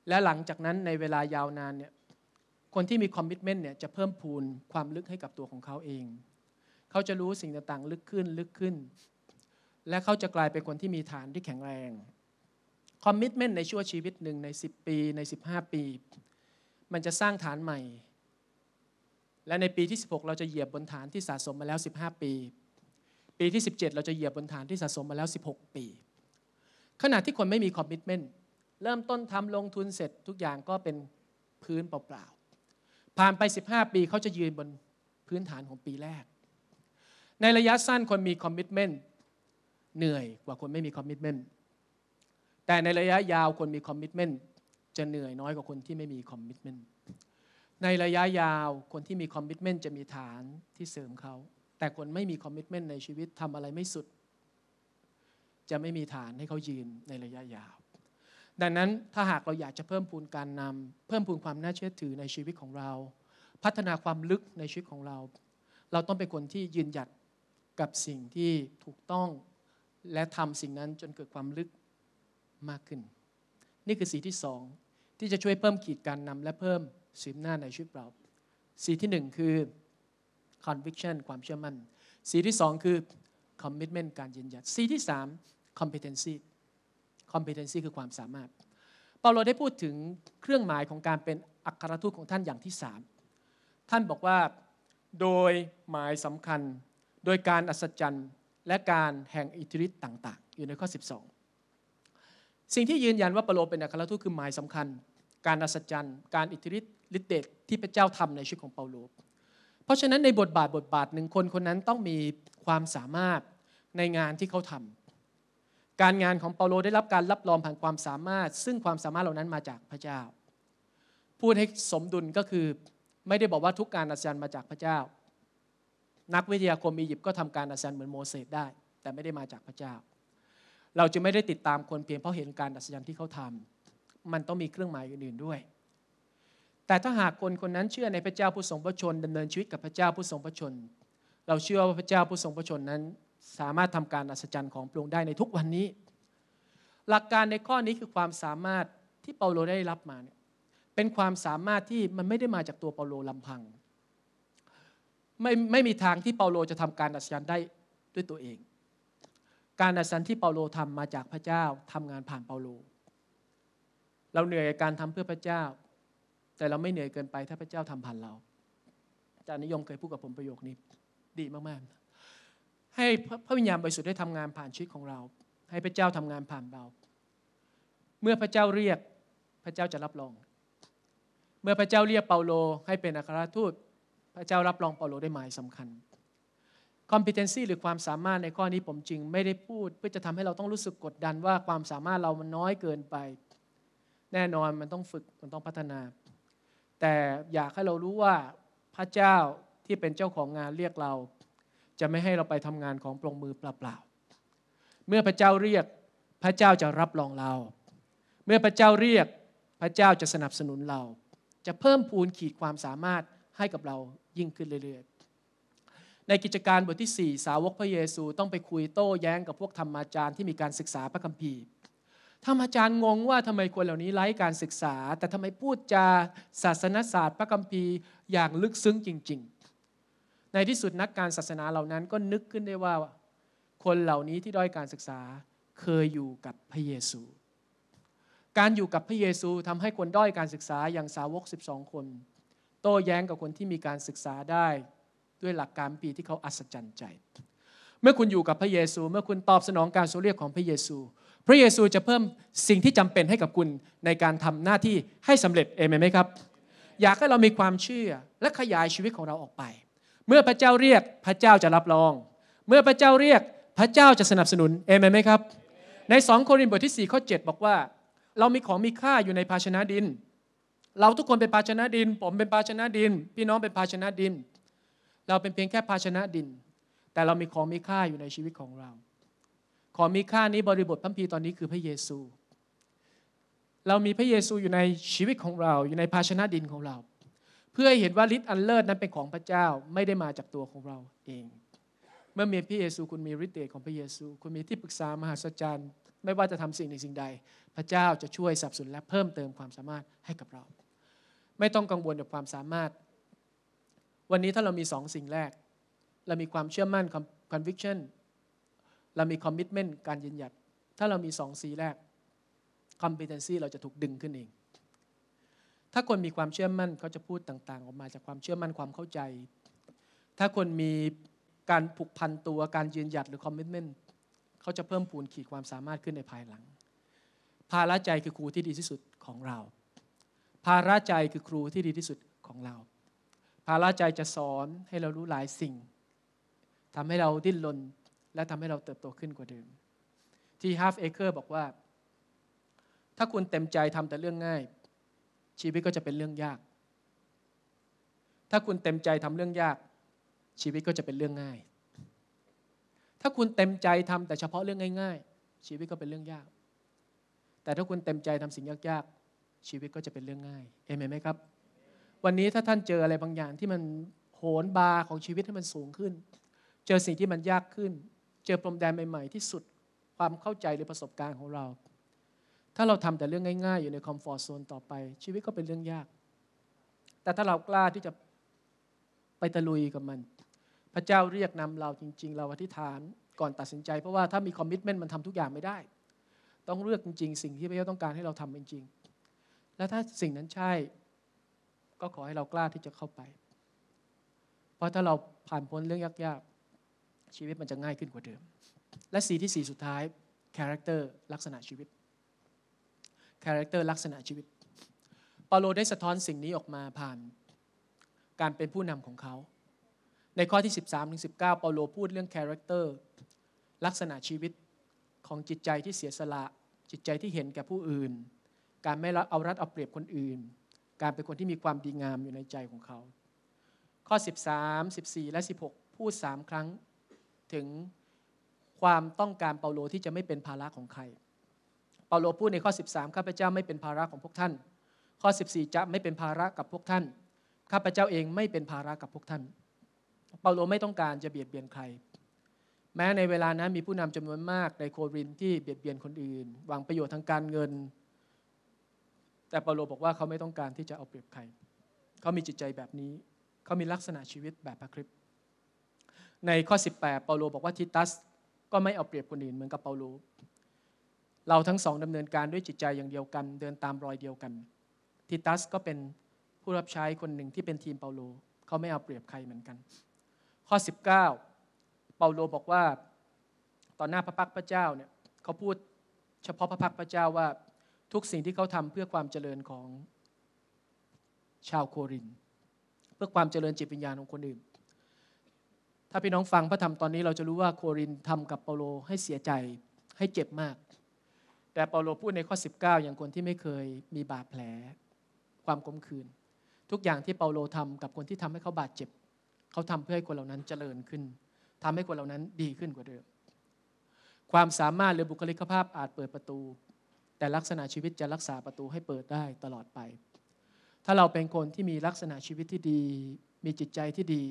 และหลังจากนั้นในเวลายาวนานเนี่ยคนที่มีคอมมิชเมนต์เนี่ยจะเพิ่มพูนความลึกให้กับตัวของเขาเอง เขาจะรู้สิ่งต่างๆลึกขึ้นลึกขึ้น และเขาจะกลายเป็นคนที่มีฐานที่แข็งแรงคอมมิชเมนต์ในชั่วชีวิตหนึ่งใน 10 ปีใน 15 ปี มันจะสร้างฐานใหม่และในปีที่ 16 เราจะเหยียบบนฐานที่สะสมมาแล้ว 15 ปี ปีที่ 17 เราจะเหยียบบนฐานที่สะสมมาแล้ว 16 ปี ขณะที่คนไม่มีคอมมิชเมนต์ เริ่มต้นทำลงทุนเสร็จทุกอย่างก็เป็นพื้นเปล่าๆ ผ่านไป 15 ปีเขาจะยืนบนพื้นฐานของปีแรก ในระยะสั้นคนมีคอมมิชเมนต์เหนื่อยกว่าคนไม่มีคอมมิชเมนต์ แต่ในระยะยาวคนมีคอมมิชเมนต์จะเหนื่อยน้อยกว่าคนที่ไม่มีคอมมิชเมนต์ในระยะยาวคนที่มีคอมมิชเมนต์จะมีฐานที่เสริมเขาแต่คนไม่มีคอมมิชเมนต์ในชีวิตทำอะไรไม่สุด จะไม่มีฐานให้เขายืนในระยะยาว ดังนั้นถ้าหากเราอยากจะเพิ่มพูนการนำเพิ่มพูนความน่าเชื่อถือในชีวิตของเรา พัฒนาความลึกในชีวิตของเรา เราต้องเป็นคนที่ยืนหยัดกับสิ่งที่ถูกต้องและทำสิ่งนั้นจนเกิดความลึกมากขึ้นนี่คือสีที่สองที่จะช่วยเพิ่มขีดการนำและเพิ่มสืบหน้าในชีวิตเรา สีที่หนึ่งคือ conviction ความเชื่อมั่น สีที่สองคือ commitment การยืนหยัด สีที่สาม competency competency คือความสามารถเปาโลได้พูดถึงเครื่องหมายของการเป็น อัครทูตของท่านอย่างที่สาม ท่านบอกว่า โดยหมายสำคัญ โดยการอัศจรรย์และการแห่งอิทธิฤทธิ์ต่าง ๆ อยู่ในข้อ 12 สิ่งที่ยืนยันว่าเปาโลเป็นอัครทูตคือหมายสำคัญ การอัศจรรย์ การอิทธิฤทธิฤทธิเดชที่พระเจ้าทำในชีวิตของเปาโล เพราะฉะนั้นในบทบาทบทบาทหนึ่งคนคนนั้นต้องมีความสามารถในงานที่เขาทำ การงานของเปาโลได้รับการรับรองผ่านความสามารถซึ่งความสามารถเหล่านั้นมาจากพระเจ้า พูดให้สมดุลก็คือ ไม่ได้บอกว่าทุกการอาจารย์มาจากพระเจ้า นักวิทยาคมอียิปต์ก็ทำการอาจารย์เหมือนโมเสสได้ แต่ไม่ได้มาจากพระเจ้า เราจะไม่ได้ติดตามคนเพียงเพราะเห็นการอัศจรรย์ที่เขาทำ มันต้องมีเครื่องหมายอื่นๆด้วยแต่ถ้าหากคนคนนั้นเชื่อในพระเจ้าผู้ทรงพระชน ดำเนินชีวิตกับพระเจ้าผู้ทรงพระชนเราเชื่อว่าพระเจ้าผู้ทรงพระชนนั้น สามารถทำการอัศจรรย์ของพระองค์ได้ในทุกวันนี้ หลักการในข้อนี้คือความสามารถที่เปาโลได้รับมาเนี่ยเป็นความสามารถที่มันไม่ได้มาจากตัวเปาโลลำพัง ไม่ไม่มีทางที่เปาโลจะทำการอัศจรรย์ได้ด้วยตัวเอง การอัศจรรย์ที่เปาโลทำมาจากพระเจ้าทำงานผ่านเปาโล เราเหนื่อยการทำเพื่อพระเจ้าแต่เราไม่เหนื่อยเกินไป ถ้าพระเจ้าทำผ่านเรา อาจารย์นิยมเคยพูดกับผมประโยคนี้ดีมากๆ ให้พระวิญญาณบริสุทธิ์ได้ทำงานผ่านชีวิตของเรา ให้พระเจ้าทำงานผ่านเรา เมื่อพระเจ้าเรียกพระเจ้าจะรับรอง เมื่อพระเจ้าเรียกเปาโลให้เป็นอัครทูต พระเจ้ารับรองเปาโลได้หมายสำคัญ competency หรือความสามารถในข้อนี้ผมจริง ไม่ได้พูดเพื่อจะทำให้เราต้องรู้สึกกดดันว่าความสามารถเรามันน้อยเกินไป แน่นอนมันต้องฝึกมันต้องพัฒนาแต่อยากให้เรารู้ว่าพระเจ้าที่เป็นเจ้าของงานเรียกเรา จะไม่ให้เราไปทำงานของปรงมือเปล่าๆ เมื่อพระเจ้าเรียกพระเจ้าจะรับรองเรา เมื่อพระเจ้าเรียกพระเจ้าจะสนับสนุนเรา จะเพิ่มพูนขีดความสามารถให้กับเรายิ่งขึ้นเรื่อยๆ ในกิจการบทที่4สาวกพระเยซู ต้องไปคุยโต้แย้งกับพวกธรรมาจารย์ที่มีการศึกษาพระคัมภีร์ถ้าอาจารย์งงว่าทำไมคนเหล่านี้ไร้การศึกษา แต่ทำไมพูดจาศาสนศาสตร์พระคัมภีร์อย่างลึกซึ้งจริงๆ ในที่สุดนักการศาสนาเหล่านั้นก็นึกขึ้นได้ว่า คนเหล่านี้ที่ด้อยการศึกษาเคยอยู่กับพระเยซู การอยู่กับพระเยซูทำให้คนด้อยการศึกษาอย่างสาวก12คน โต้แย้งกับคนที่มีการศึกษาได้ ด้วยหลักการปีที่เขาอัศจรรย์ใจ เมื่อคุณอยู่กับพระเยซูเมื่อคุณตอบสนองการสูเรียกของพระเยซูพระเยซูจะเพิ่มสิ่งที่จำเป็นให้กับคุณในการทำหน้าที่ให้สำเร็จ เอเมนไหมครับ อยากให้เรามีความเชื่อและขยายชีวิตของเราออกไป เมื่อพระเจ้าเรียกพระเจ้าจะรับรอง เมื่อพระเจ้าเรียกพระเจ้าจะสนับสนุน เอเมนไหมครับ ในสองโครินธ์บทที่4ข้อ7บอกว่า เรามีของมีค่าอยู่ในภาชนะดิน เราทุกคนเป็นภาชนะดิน ผมเป็นภาชนะดิน พี่น้องเป็นภาชนะดิน เราเป็นเพียงแค่ภาชนะดิน แต่เรามีของมีค่าอยู่ในชีวิตของเราของมีค่านี้บริบทพัมพีตอนนี้คือพระเยซู เรามีพระเยซูอยู่ในชีวิตของเรา อยู่ในภาชนะดินของเรา เพื่อให้เห็นว่าฤทธิ์อันเลิศนั้นเป็นของพระเจ้าไม่ได้มาจากตัวของเราเอง เมื่อมีพระเยซูคุณมีฤทธิ์เดชของพระเยซู คุณมีที่ปรึกษามหาสัจจ์ไม่ว่าจะทำสิ่งหนึ่งสิ่งใด พระเจ้าจะช่วยสับสนนและเพิ่มเติมความสามารถให้กับเรา ไม่ต้องกังวลกับความสามารถ วันนี้ถ้าเรามีสองสิ่งแรกเรามีความเชื่อมั่น conviction เรามีคอมมิชเมนต์การยืนหยัดถ้าเรามีสองสีแรก competency เราจะถูกดึงขึ้นเอง ถ้าคนมีความเชื่อมั่นเขาจะพูดต่าง ๆ ออกมาจากความเชื่อมั่นความเข้าใจ ถ้าคนมีการผูกพันตัวการยืนหยัดหรือคอมมิชเมนต์ เขาจะเพิ่มพูนขีดความสามารถขึ้นในภายหลัง ภาระใจคือครูที่ดีที่สุดของเรา ภาระใจคือครูที่ดีที่สุดของเรา ภาระใจจะสอนให้เรารู้หลายสิ่งทำให้เราดิ้นรนและทำให้เราเติบโตขึ้นกว่าเดิม ที่ฟเอเคอร์บอกว่า ถ้าคุณเต็มใจทำแต่เรื่องง่าย ชีวิตก็จะเป็นเรื่องยาก ถ้าคุณเต็มใจทำเรื่องยาก ชีวิตก็จะเป็นเรื่องง่าย ถ้าคุณเต็มใจทำแต่เฉพาะเรื่องง่าย ๆ ชีวิตก็เป็นเรื่องยาก แต่ถ้าคุณเต็มใจทำสิ่งยากๆ ชีวิตก็จะเป็นเรื่องง่าย เอเมนไหมครับ วันนี้ถ้าท่านเจออะไรบางอย่างที่มันโหนบาของชีวิตให้มันสูงขึ้น เจอสิ่งที่มันยากขึ้นเจอพรมแดนใหม่ๆที่สุดความเข้าใจหรือประสบการณ์ของเราถ้าเราทำแต่เรื่องง่ายๆอยู่ในคอมฟอร์ทโซนต่อไป ชีวิตก็เป็นเรื่องยาก แต่ถ้าเรากล้าที่จะไปตะลุยกับมัน พระเจ้าเรียกนำเราจริง ๆ เราอธิษฐานก่อนตัดสินใจเพราะว่าถ้ามีคอมมิชเมนต์มันทำทุกอย่างไม่ได้ ต้องเลือกจริง ๆ สิ่งที่พระเจ้าต้องการให้เราทำจริง ๆ และถ้าสิ่งนั้นใช่ก็ขอให้เรากล้าที่จะเข้าไป เพราะถ้าเราผ่านพ้นเรื่องยากชีวิตมันจะง่ายขึ้นกว่าเดิม และสีที่สีสุดท้าย คาแรคเตอร์ลักษณะชีวิต คาแรคเตอร์ลักษณะชีวิตเปาโลได้สะท้อนสิ่งนี้ออกมาผ่าน การเป็นผู้นำของเขา ในข้อที่ 1 3บสถึงสิเปาโล พูดเรื่องคาแรคเตอร์ลักษณะชีวิตของจิตใจที่เสียสละ จิตใจที่เห็นแก่ผู้อื่น การไม่เอารัดเอาเปรียบคนอื่น การเป็นคนที่มีความดีงามอยู่ในใจของเขา ข้อ 13 14 และ16 พูด3ครั้งถึงความต้องการเปาโลที่จะไม่เป็นภาระของใคร เปาโลพูดในข้อ 13 ข้าพเจ้าไม่เป็นภาระของพวกท่าน ข้อ 14 จะไม่เป็นภาระกับพวกท่าน ข้าพเจ้าเองไม่เป็นภาระกับพวกท่าน เปาโลไม่ต้องการจะเบียดเบียนใคร แม้ในเวลานั้นมีผู้นำจำนวนมากในโครินที่เบียดเบียนคนอื่นหวังประโยชน์ทางการเงิน แต่เปาโลบอกว่าเขาไม่ต้องการที่จะเอาเปรียบใคร เขามีจิตใจแบบนี้ เขามีลักษณะชีวิตแบบพระคริสต์ในข้อ 18 เปาโลบอกว่าทิตัสก็ไม่เอาเปรียบคนอื่นเหมือนกับเปาโล เราทั้งสองดำเนินการด้วยจิตใจอย่างเดียวกันเดินตามรอยเดียวกันทิตัสก็เป็นผู้รับใช้คนหนึ่งที่เป็นทีมเปาโลเขาไม่เอาเปรียบใครเหมือนกัน ข้อ19เปาโลบอกว่าตอนหน้าพระพักพระเจ้าเนี่ยเขาพูดเฉพาะพระพักพระเจ้าว่าทุกสิ่งที่เขาทำเพื่อความเจริญของชาวโครินเพื่อความเจริญจิตวิญญาณของคนอื่นาพี่น้องฟังพระธรรมตอนนี้เราจะรู้ว่าโครินทำกับเปาโลให้เสียใจให้เจ็บมาก แต่เปาโลพูดในข้อ 19 อย่างคนที่ไม่เคยมีบาดแผล ความกลมคืน ทุกอย่างที่เปาโลทำกับคนที่ทำให้เขาบาดเจ็บ เขาทำเพื่อให้คนเหล่านั้นเจริญขึ้น ทำให้คนเหล่านั้นดีขึ้นกว่าเดิมความสามารถหรือบุคลิกภาพอาจเปิดประตู แต่ลักษณะชีวิตจะรักษาประตูให้เปิดได้ตลอดไป ถ้าเราเป็นคนที่มีลักษณะชีวิตที่ดีมีจิตใจที่ดี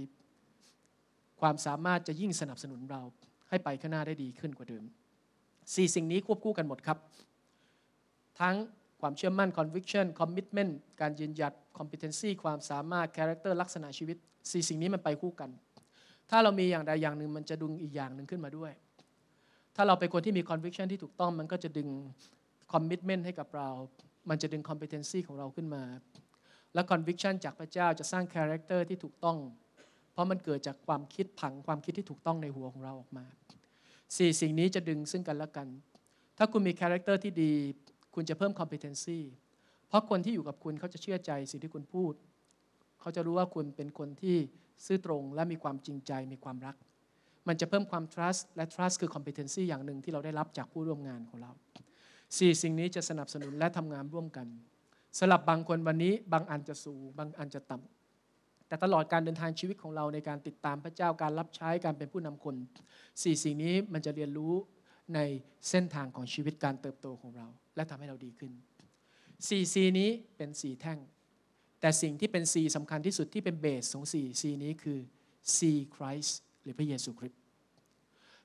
ความสามารถจะยิ่งสนับสนุนเราให้ไปข้างหน้าได้ดีขึ้นกว่าเดิม สี่สิ่งนี้ควบคู่กันหมดครับ ทั้งความเชื่อมั่น conviction commitment การยืนหยัด competency ความสามารถ character ลักษณะชีวิต สี่สิ่งนี้มันไปคู่กัน ถ้าเรามีอย่างใดอย่างหนึ่งมันจะดึงอีกอย่างหนึ่งขึ้นมาด้วย ถ้าเราเป็นคนที่มี conviction ที่ถูกต้องมันก็จะดึง commitment ให้กับเรา มันจะดึง competency ของเราขึ้นมา และ conviction จากพระเจ้าจะสร้าง character ที่ถูกต้องเพราะมันเกิดจากความคิดผังความคิดที่ถูกต้องในหัวของเราออกมาสี่สิ่งนี้จะดึงซึ่งกันและกัน ถ้าคุณมีคาแรคเตอร์ที่ดี คุณจะเพิ่ม competency เพราะคนที่อยู่กับคุณเขาจะเชื่อใจสิ่งที่คุณพูด เขาจะรู้ว่าคุณเป็นคนที่ซื่อตรงและมีความจริงใจมีความรัก มันจะเพิ่มความ trust และ trust คือ competency อย่างหนึ่งที่เราได้รับจากผู้ร่วมงานของเราสี่สิ่งนี้จะสนับสนุนและทำงานร่วมกันสลับบางคนวันนี้บางอันจะสูงบางอันจะต่ำแต่ตลอดการเดินทางชีวิตของเราในการติดตามพระเจ้าการรับใช้การเป็นผู้นำคนสี่สิ่งนี้มันจะเรียนรู้ในเส้นทางของชีวิตการเติบโตของเราและทำให้เราดีขึ้นสี่สีนี้เป็นสีแท่ง แต่สิ่งที่เป็นีสำคัญที่สุดที่เป็นเบสของสี่สีนี้คือ C ีคริสหรือพระเยซูคริสต์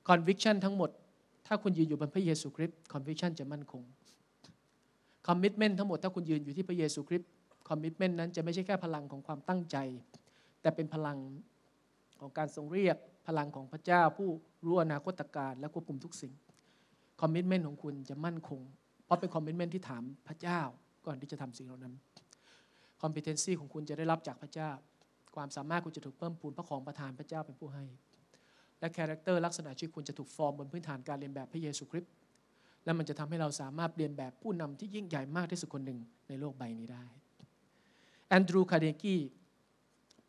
คอนวิคชั่นทั้งหมดถ้าคุณยืนอยู่บนพระเยซูคริสต์คอนวิคชั่นจะมั่นคงคอมมิชเมนท์ทั้งหมดถ้าคุณยืนอยู่ที่พระเยซูคริสต์คอมมิชเมนต์นั้นจะไม่ใช่แค่พลังของความตั้งใจ แต่เป็นพลังของการทรงเรียก พลังของพระเจ้า ผู้รู้อนาคตการและควบคุมทุกสิ่ง คอมมิชเมนต์ของคุณจะมั่นคง เพราะเป็นคอมมิชเมนต์ที่ถามพระเจ้าก่อนที่จะทำสิ่งเหล่านั้น คอมพิเทนซีของคุณจะได้รับจากพระเจ้า ความสามารถคุณจะถูกเพิ่มพูนเพราะของประทานพระเจ้าเป็นผู้ให้ และคาแรคเตอร์ลักษณะชีวิตคุณจะถูกฟอร์มบนพื้นฐานการเรียนแบบพระเยซูคริสต์ และมันจะทำให้เราสามารถเรียนแบบผู้นำที่ยิ่งใหญ่มากที่สุดคนหนึ่งในโลกใบนี้ได้แอนดรูว์คาร์เนกี้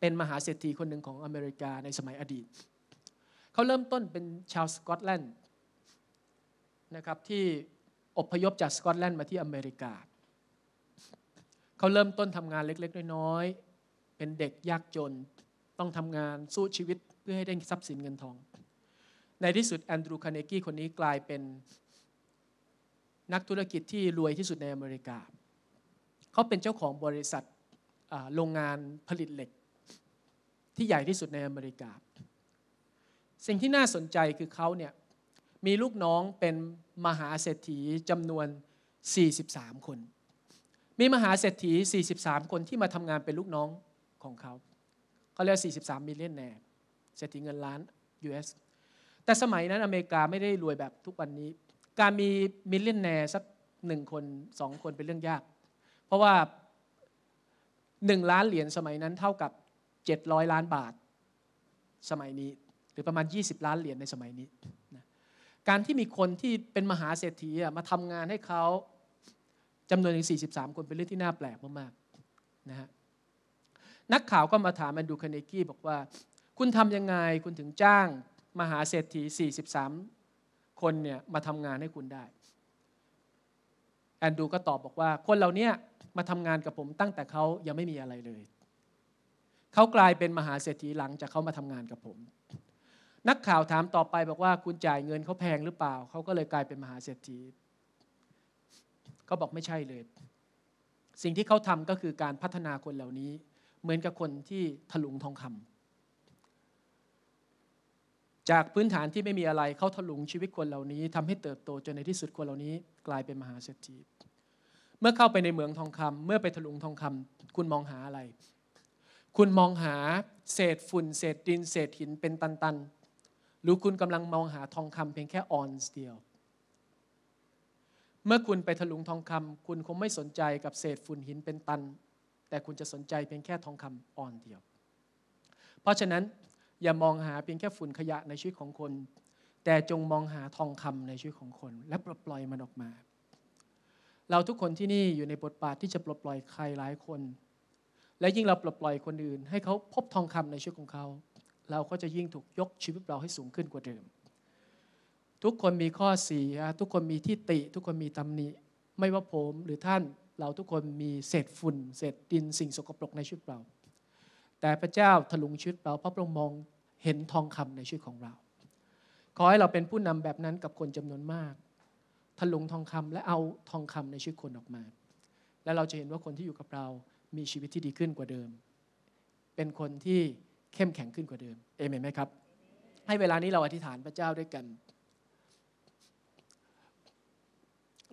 เป็นมหาเศรษฐีคนหนึ่งของอเมริกาในสมัยอดีต เขาเริ่มต้นเป็นชาวสกอตแลนด์นะครับที่อพยพจากสกอตแลนด์มาที่อเมริกา เขาเริ่มต้นทำงานเล็กๆน้อยๆ เป็นเด็กยากจน ต้องทำงานสู้ชีวิตเพื่อให้ได้ทรัพย์สินเงินทอง ในที่สุดแอนดรูว์คาร์เนกี้คนนี้กลายเป็นนักธุรกิจที่รวยที่สุดในอเมริกา เขาเป็นเจ้าของบริษัทโรงงานผลิตเหล็กที่ใหญ่ที่สุดในอเมริกา สิ่งที่น่าสนใจคือเขาเนี่ยมีลูกน้องเป็นมหาเศรษฐีจำนวน 43 คน มีมหาเศรษฐี 43 คนที่มาทำงานเป็นลูกน้องของเขา เขาเรียก 43มิลเลนแนร์เศรษฐีเงินล้าน US แต่สมัยนั้นอเมริกาไม่ได้รวยแบบทุกวันนี้ การมีมิลเลนแนร์สักหนึ่งคนสองคนเป็นเรื่องยาก เพราะว่าหนึ่งล้านเหรียญสมัยนั้นเท่ากับเจ็ดร้อยล้านบาทสมัยนี้หรือประมาณยี่สิบล้านเหรียญในสมัยนี้ การที่มีคนที่เป็นมหาเศรษฐีมาทำงานให้เขาจำนวนถึงสสสี่ิบามคนเป็นเรื่องที่น่าแปลกมาก ๆนะฮะนักข่าวก็มาถามแอนดูคาเนกี้บอกว่า คุณทำยังไงคุณถึงจ้างมหาเศรษฐีสสสี่ิบามคนเนี่ยมาทำงานให้คุณได้แอนดูก็ตอบบอกว่าคนเหล่านี้มาทำงานกับผมตั้งแต่เขายังไม่มีอะไรเลย เขากลายเป็นมหาเศรษฐีหลัง จากเขามาทำงานกับผม นักข่าวถามต่อไปบอกว่าคุณจ่ายเงินเขาแพงหรือเปล่าเขาก็เลยกลายเป็นมหาเศรษฐีเขาบอกไม่ใช่เลย สิ่งที่เขาทำก็คือการพัฒนาคนเหล่านี้ เหมือนกับคนที่ถลุงทองคำจากพื้นฐานที่ไม่มีอะไรเขาถลุงชีวิตคนเหล่านี้ทำให้เติบโตจนในที่สุดคนเหล่านี้ กลายเป็นมหาเศรษฐีมื่อเข้าไปในเหมืองทองคำเมื่อไปถลุงทองคำ คุณมองหาอะไร คุณมองหาเศษฝุ่น เศษดินเศษหินเป็นตัน ๆ หรือคุณกำลังมองหาทองคำเพียงแค่ออนซ์เดียว เมื่อคุณไปถลุงทองคำ คุณคงไม่สนใจกับเศษฝุ่นหินเป็นตัน แต่คุณจะสนใจเพียงแค่ทองคำออนเดียว เพราะฉะนั้นอย่ามองหาเพียงแค่ฝุ่นขยะในชีวิตของคน แต่จงมองหาทองคำในชีวิตของคน และปล่อยมันออกมาเราทุกคนที่นี่อยู่ในบทบาทที่จะปลดปล่อยใครหลายคน และยิ่งเราปลดปล่อยคนอื่น ให้เขาพบทองคำในชีวิตของเขา เราก็จะยิ่งถูกยกชีวิตเราให้สูงขึ้นกว่าเดิม ทุกคนมีข้อเสียทุกคนมีที่ติทุกคนมีตำหนิไม่ว่าผมหรือท่านเราทุกคนมีเศษฝุ่นเศษดินสิ่งสกปรกในชีวิตเรา แต่พระเจ้าถลุงชีวิตเราเพราะพระองค์มองเห็นทองคำในชีวิตของเรา ขอให้เราเป็นผู้นำแบบนั้นกับคนจำนวนมากถลุงทองคำและเอาทองคำในชีวิตคนออกมา และเราจะเห็นว่าคนที่อยู่กับเรามีชีวิตที่ดีขึ้นกว่าเดิม เป็นคนที่เข้มแข็งขึ้นกว่าเดิมเอเมนไหมครับ ให้เวลานี้เราอธิษฐานพระเจ้าด้วยกัน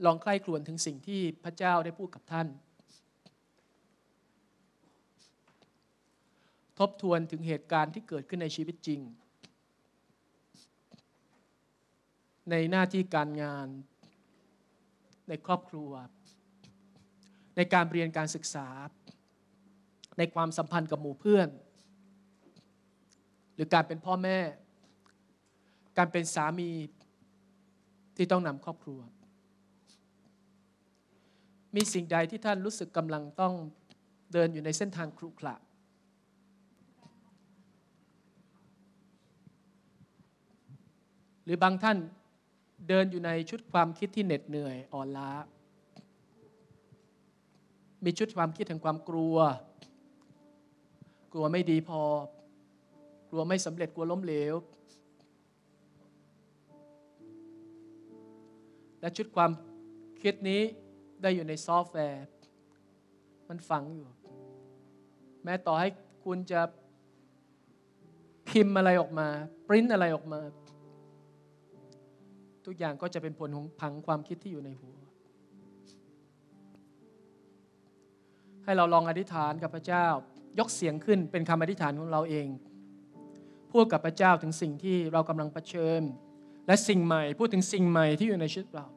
ลองใคร่ครวญถึงสิ่งที่พระเจ้าได้พูดกับท่าน ทบทวนถึงเหตุการณ์ที่เกิดขึ้นในชีวิตจริง ในหน้าที่การงานในครอบครัว ในการเรียนการศึกษาในความสัมพันธ์กับหมู่เพื่อน หรือการเป็นพ่อแม่ การเป็นสามีที่ต้องนำครอบครัว มีสิ่งใดที่ท่านรู้สึกกำลังต้องเดินอยู่ในเส้นทางครุขระ หรือบางท่านเดินอยู่ในชุดความคิดที่เหน็ดเหนื่อย อ่อนล้า มีชุดความคิดแห่งความกลัว กลัวไม่ดีพอ กลัวไม่สำเร็จกลัวล้มเหลว และชุดความคิดนี้ได้อยู่ในซอฟต์แวร์ มันฝังอยู่ แม้ต่อให้คุณจะพิมพ์อะไรออกมาปริ้นอะไรออกมาทุกอย่างก็จะเป็นผลของผังความคิดที่อยู่ในหัว ให้เราลองอธิษฐานกับพระเจ้ายกเสียงขึ้นเป็นคำอธิษฐานของเราเองพูดกับพระเจ้าถึงสิ่งที่เรากำลังเผชิญและสิ่งใหม่ พูดถึงสิ่งใหม่ที่อยู่ในชีวิตเรา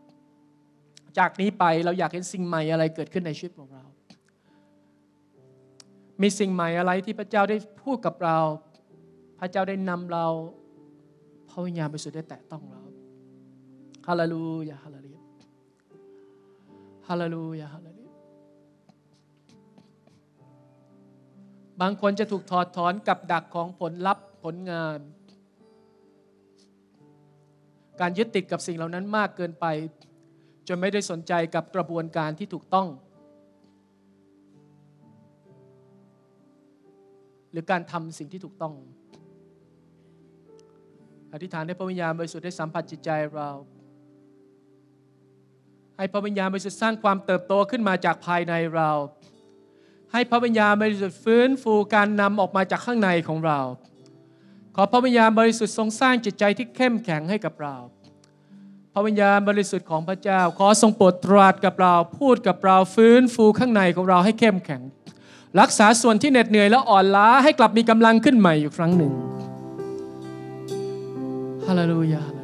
จากนี้ไปเราอยากเห็นสิ่งใหม่อะไรเกิดขึ้นในชีวิตของเรา มีสิ่งใหม่อะไรที่พระเจ้าได้พูดกับเรา พระเจ้าได้นำเราพระวิญญาณบริสุทธิ์ได้แตะต้องเราฮาเลลูยาฮาเลลูยาฮาเลลูยาฮาเลลูยาบางคนจะถูกถอดถอนกับดักของผลลัพธ์ผลงาน การยึดติดกับสิ่งเหล่านั้นมากเกินไปจนไม่ได้สนใจกับกระบวนการที่ถูกต้อง หรือการทำสิ่งที่ถูกต้อง อธิษฐานให้พระวิญญาณบริสุทธิ์ได้สัมผัสจิตใจเราให้พระวิญญาณบริสุทธิ์สร้างความเติบโตขึ้นมาจากภายในเรา ให้พระวิญญาณบริสุทธิ์ฟื้นฟูการนำออกมาจากข้างในของเรา ขอพระวิญญาณบริสุทธิ์ทรงสร้างจิตใจที่เข้มแข็งให้กับเราพระวิญญาณบริสุทธิ์ของพระเจ้าขอทรงโปรดตรัสกับเรา พูดกับเราฟื้นฟูข้างในของเราให้เข้มแข็ง รักษาส่วนที่เหน็ดเหนื่อยและอ่อนล้าให้กลับมีกำลังขึ้นใหม่อีกครั้งหนึ่ง ฮาเลลูยา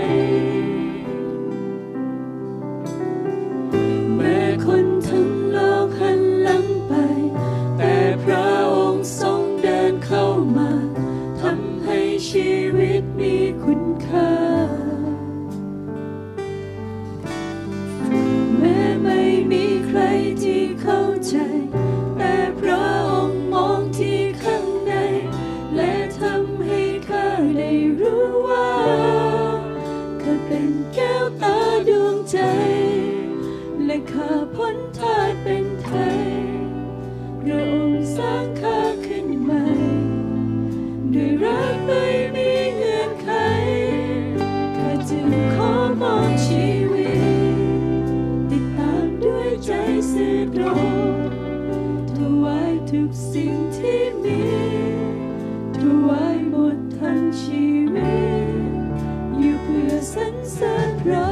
ชีวิตอยู่เพื่อสรรเสริญพระ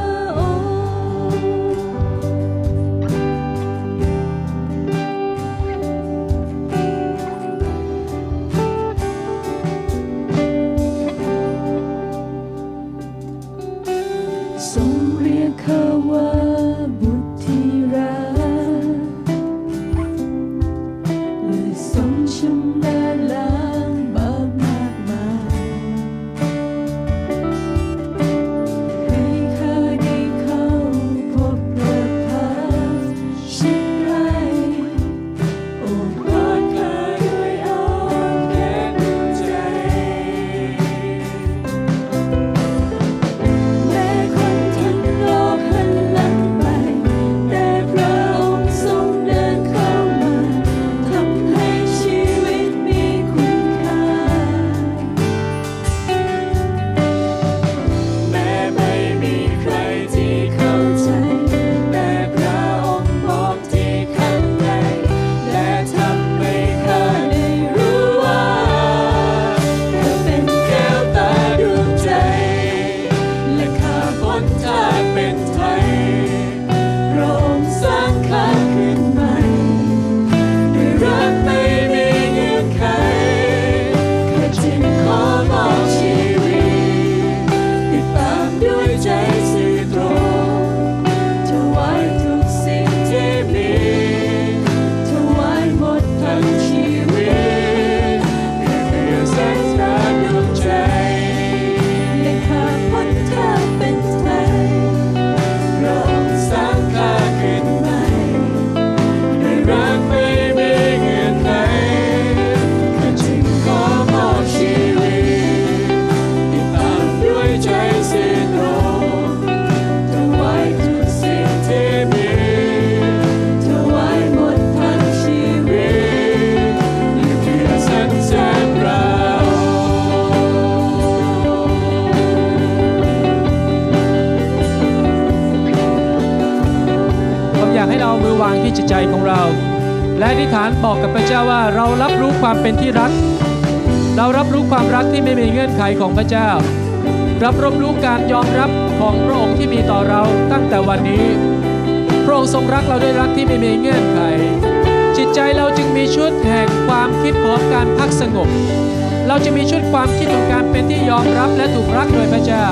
านบอกกับพระเจ้าว่าเรารับรู้ความเป็นที่รัก เรารับรู้ความรักที่ไม่มีเงื่อนไขของพระเจ้า รับรับรู้การยอมรับของพระองค์ที่มีต่อเราตั้งแต่วันนี้ พระองค์ทรงรักเราด้วยรักที่ไม่มีเงื่อนไข จิตใจเราจึงมีชุดแห่งความคิดของการพักสงบ เราจะมีชุดความคิดของการเป็นที่ยอมรับ และถูกรักโดยพระเจ้า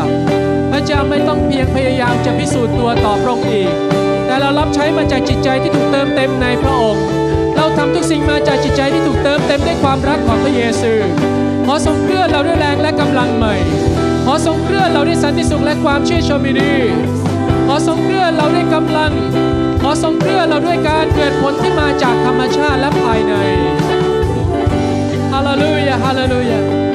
พระเจ้าไม่ต้องเพียงพยายามจะพิสูจน์ตัวต่อพระองค์อีก แต่เรารับใช้มาจากจิตใจที่ถูกเติมเต็มในพระองค์ทำทุกสิ่งมาจากจิตใจที่ถูกเติมเต็มด้วยความรักของพระเยซูขอทรงเคลื่อนเราด้วยแรงและกำลังใหม่ขอทรงเคลื่อนเราด้วยสันติสุขและความชื่นชมินดีขอทรงเคลื่อนเราด้วยกำลังขอทรงเคลื่อนเราด้วยการเกิดผลที่มาจากธรรมชาติและภายในฮาเลลูยาฮาเลลูยา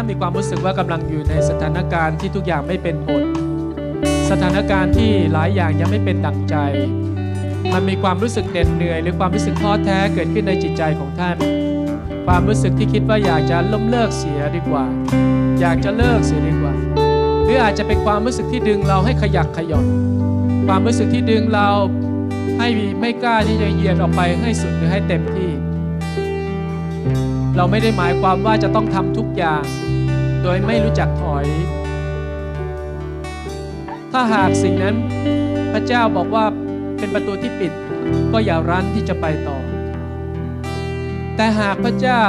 านมีความรู้สึกว่ากำลังอยู่ในสถานการณ์ที่ทุกอย่างไม่เป็นผลสถานการณ์ที่หลายอย่างยังไม่เป็นดังใจ มันมีความรู้สึกเหน็ดเหนื่อยหรือความรู้สึกท้อแท้เกิดขึ้นในจิตใจของท่าน ความรู้สึกที่คิดว่าอยากจะล้มเลิกเสียดีกว่า อยากจะเลิกเสียดีกว่าหรืออาจจะเป็นความรู้สึกที่ดึงเราให้ขยักขย่อนความรู้สึกที่ดึงเราให้ไม่กล้าที่จะเหยียดออกไปให้สุดหรือให้เต็มที่ เราไม่ได้หมายความว่าจะต้องทำทุกอย่างโดยไม่รู้จักถอย ถ้าหากสิ่งนั้น พระเจ้าบอกว่าเป็นประตูที่ปิดก็อย่ารั้นที่จะไปต่อ แต่หากพระเจ้า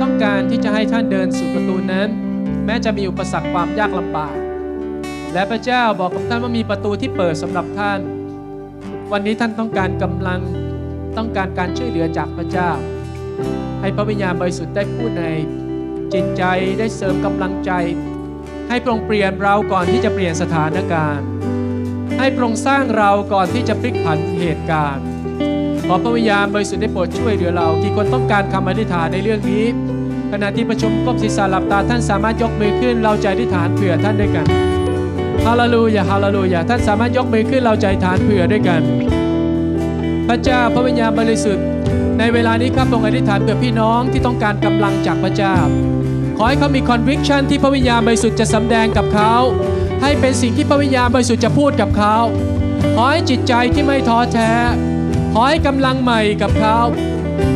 ต้องการที่จะให้ท่านเดินสู่ประตูนั้น แม้จะมีอุปสรรคความยากลำบาก และพระเจ้าบอกกับท่านว่ามีประตูที่เปิดสำหรับท่าน วันนี้ท่านต้องการกำลังต้องการการช่วยเหลือจากพระเจ้า ให้พระวิญญาณบริสุทธิ์ได้พูดในจิตใจได้เสริมกำลังใจ ให้พระองค์เปลี่ยนเราก่อนที่จะเปลี่ยนสถานการณ์ ให้พระองค์สร้างเราก่อนที่จะพลิกผันเหตุการณ์ขอพระวิญญาณบริสุทธิ์ได้โปรดช่วยเหลือเรา กี่คนต้องการคำอธิษฐานในเรื่องนี้ ขณะที่ประชุมก้มศีรษะหลับตาท่านสามารถยกมือขึ้นเราจอธิษฐานเผื่อท่านด้วยกันฮาเลลูยาฮาเลลูยาท่านสามารถยกมือขึ้นเราจอธิษฐานเผื่อด้วยกันพระเจ้าพระวิญญาณบริสุทธิ์ในเวลานี้รับตรองค์อธิษฐานเพื่อพี่น้องที่ต้องการกำลังจากพระเจ้าขอให้เขามี conviction ที่พระวิญญาณบริสุทธิ์จะสำแดงกับเขาให้เป็นสิ่งที่พระวิญญาณบริสุทธิ์จะพูดกับเขาขอให้จิตใจที่ไม่ท้อแท้ขอให้กำลังใหม่กับเขา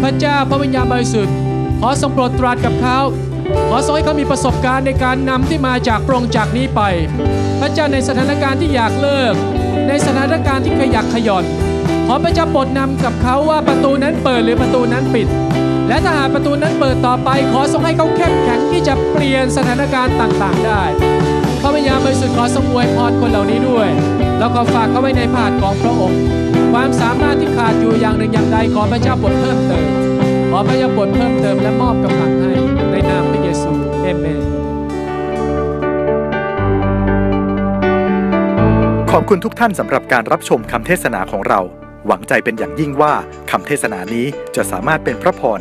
พระเจ้าพระวิญญาณบริสุทธิ์ขอทรงโปรดตรัสกับเขาขอทรงให้เขามีประสบการณ์ในการนำที่มาจากปรงจากนี้ไปพระเจ้าในสถานการณ์ที่อยากเลิก ในสถานการณ์ที่ขยักขย่อนขอพระเจ้าโปรดนำกับเขาว่าประตูนั้นเปิดหรือประตูนั้นปิดและถ้าหากประตูนั้นเปิดต่อไปขอทรงให้เขาเข้มแข็ง ที่จะเปลี่ยนสถานการณ์ต่างๆได้พระวิญญาณบริสุทธิ์ขอทรงอวยพรคนเหล่านี้ด้วย แล้วขอฝากเขาไว้ในผาดของพระองค์ ความสามารถที่ขาดอยู่อย่างหนึ่งอย่างใด ขอพระเจ้าปดเพิ่มเติมขอพระเจ้าปดเพิ่มเติมและมอบกำลังให้ในนามพระเยซูเอเมน ขอบคุณทุกท่านสำหรับการรับชมคำเทศนาของเรา หวังใจเป็นอย่างยิ่งว่าคำเทศนานี้จะสามารถเป็นพระพร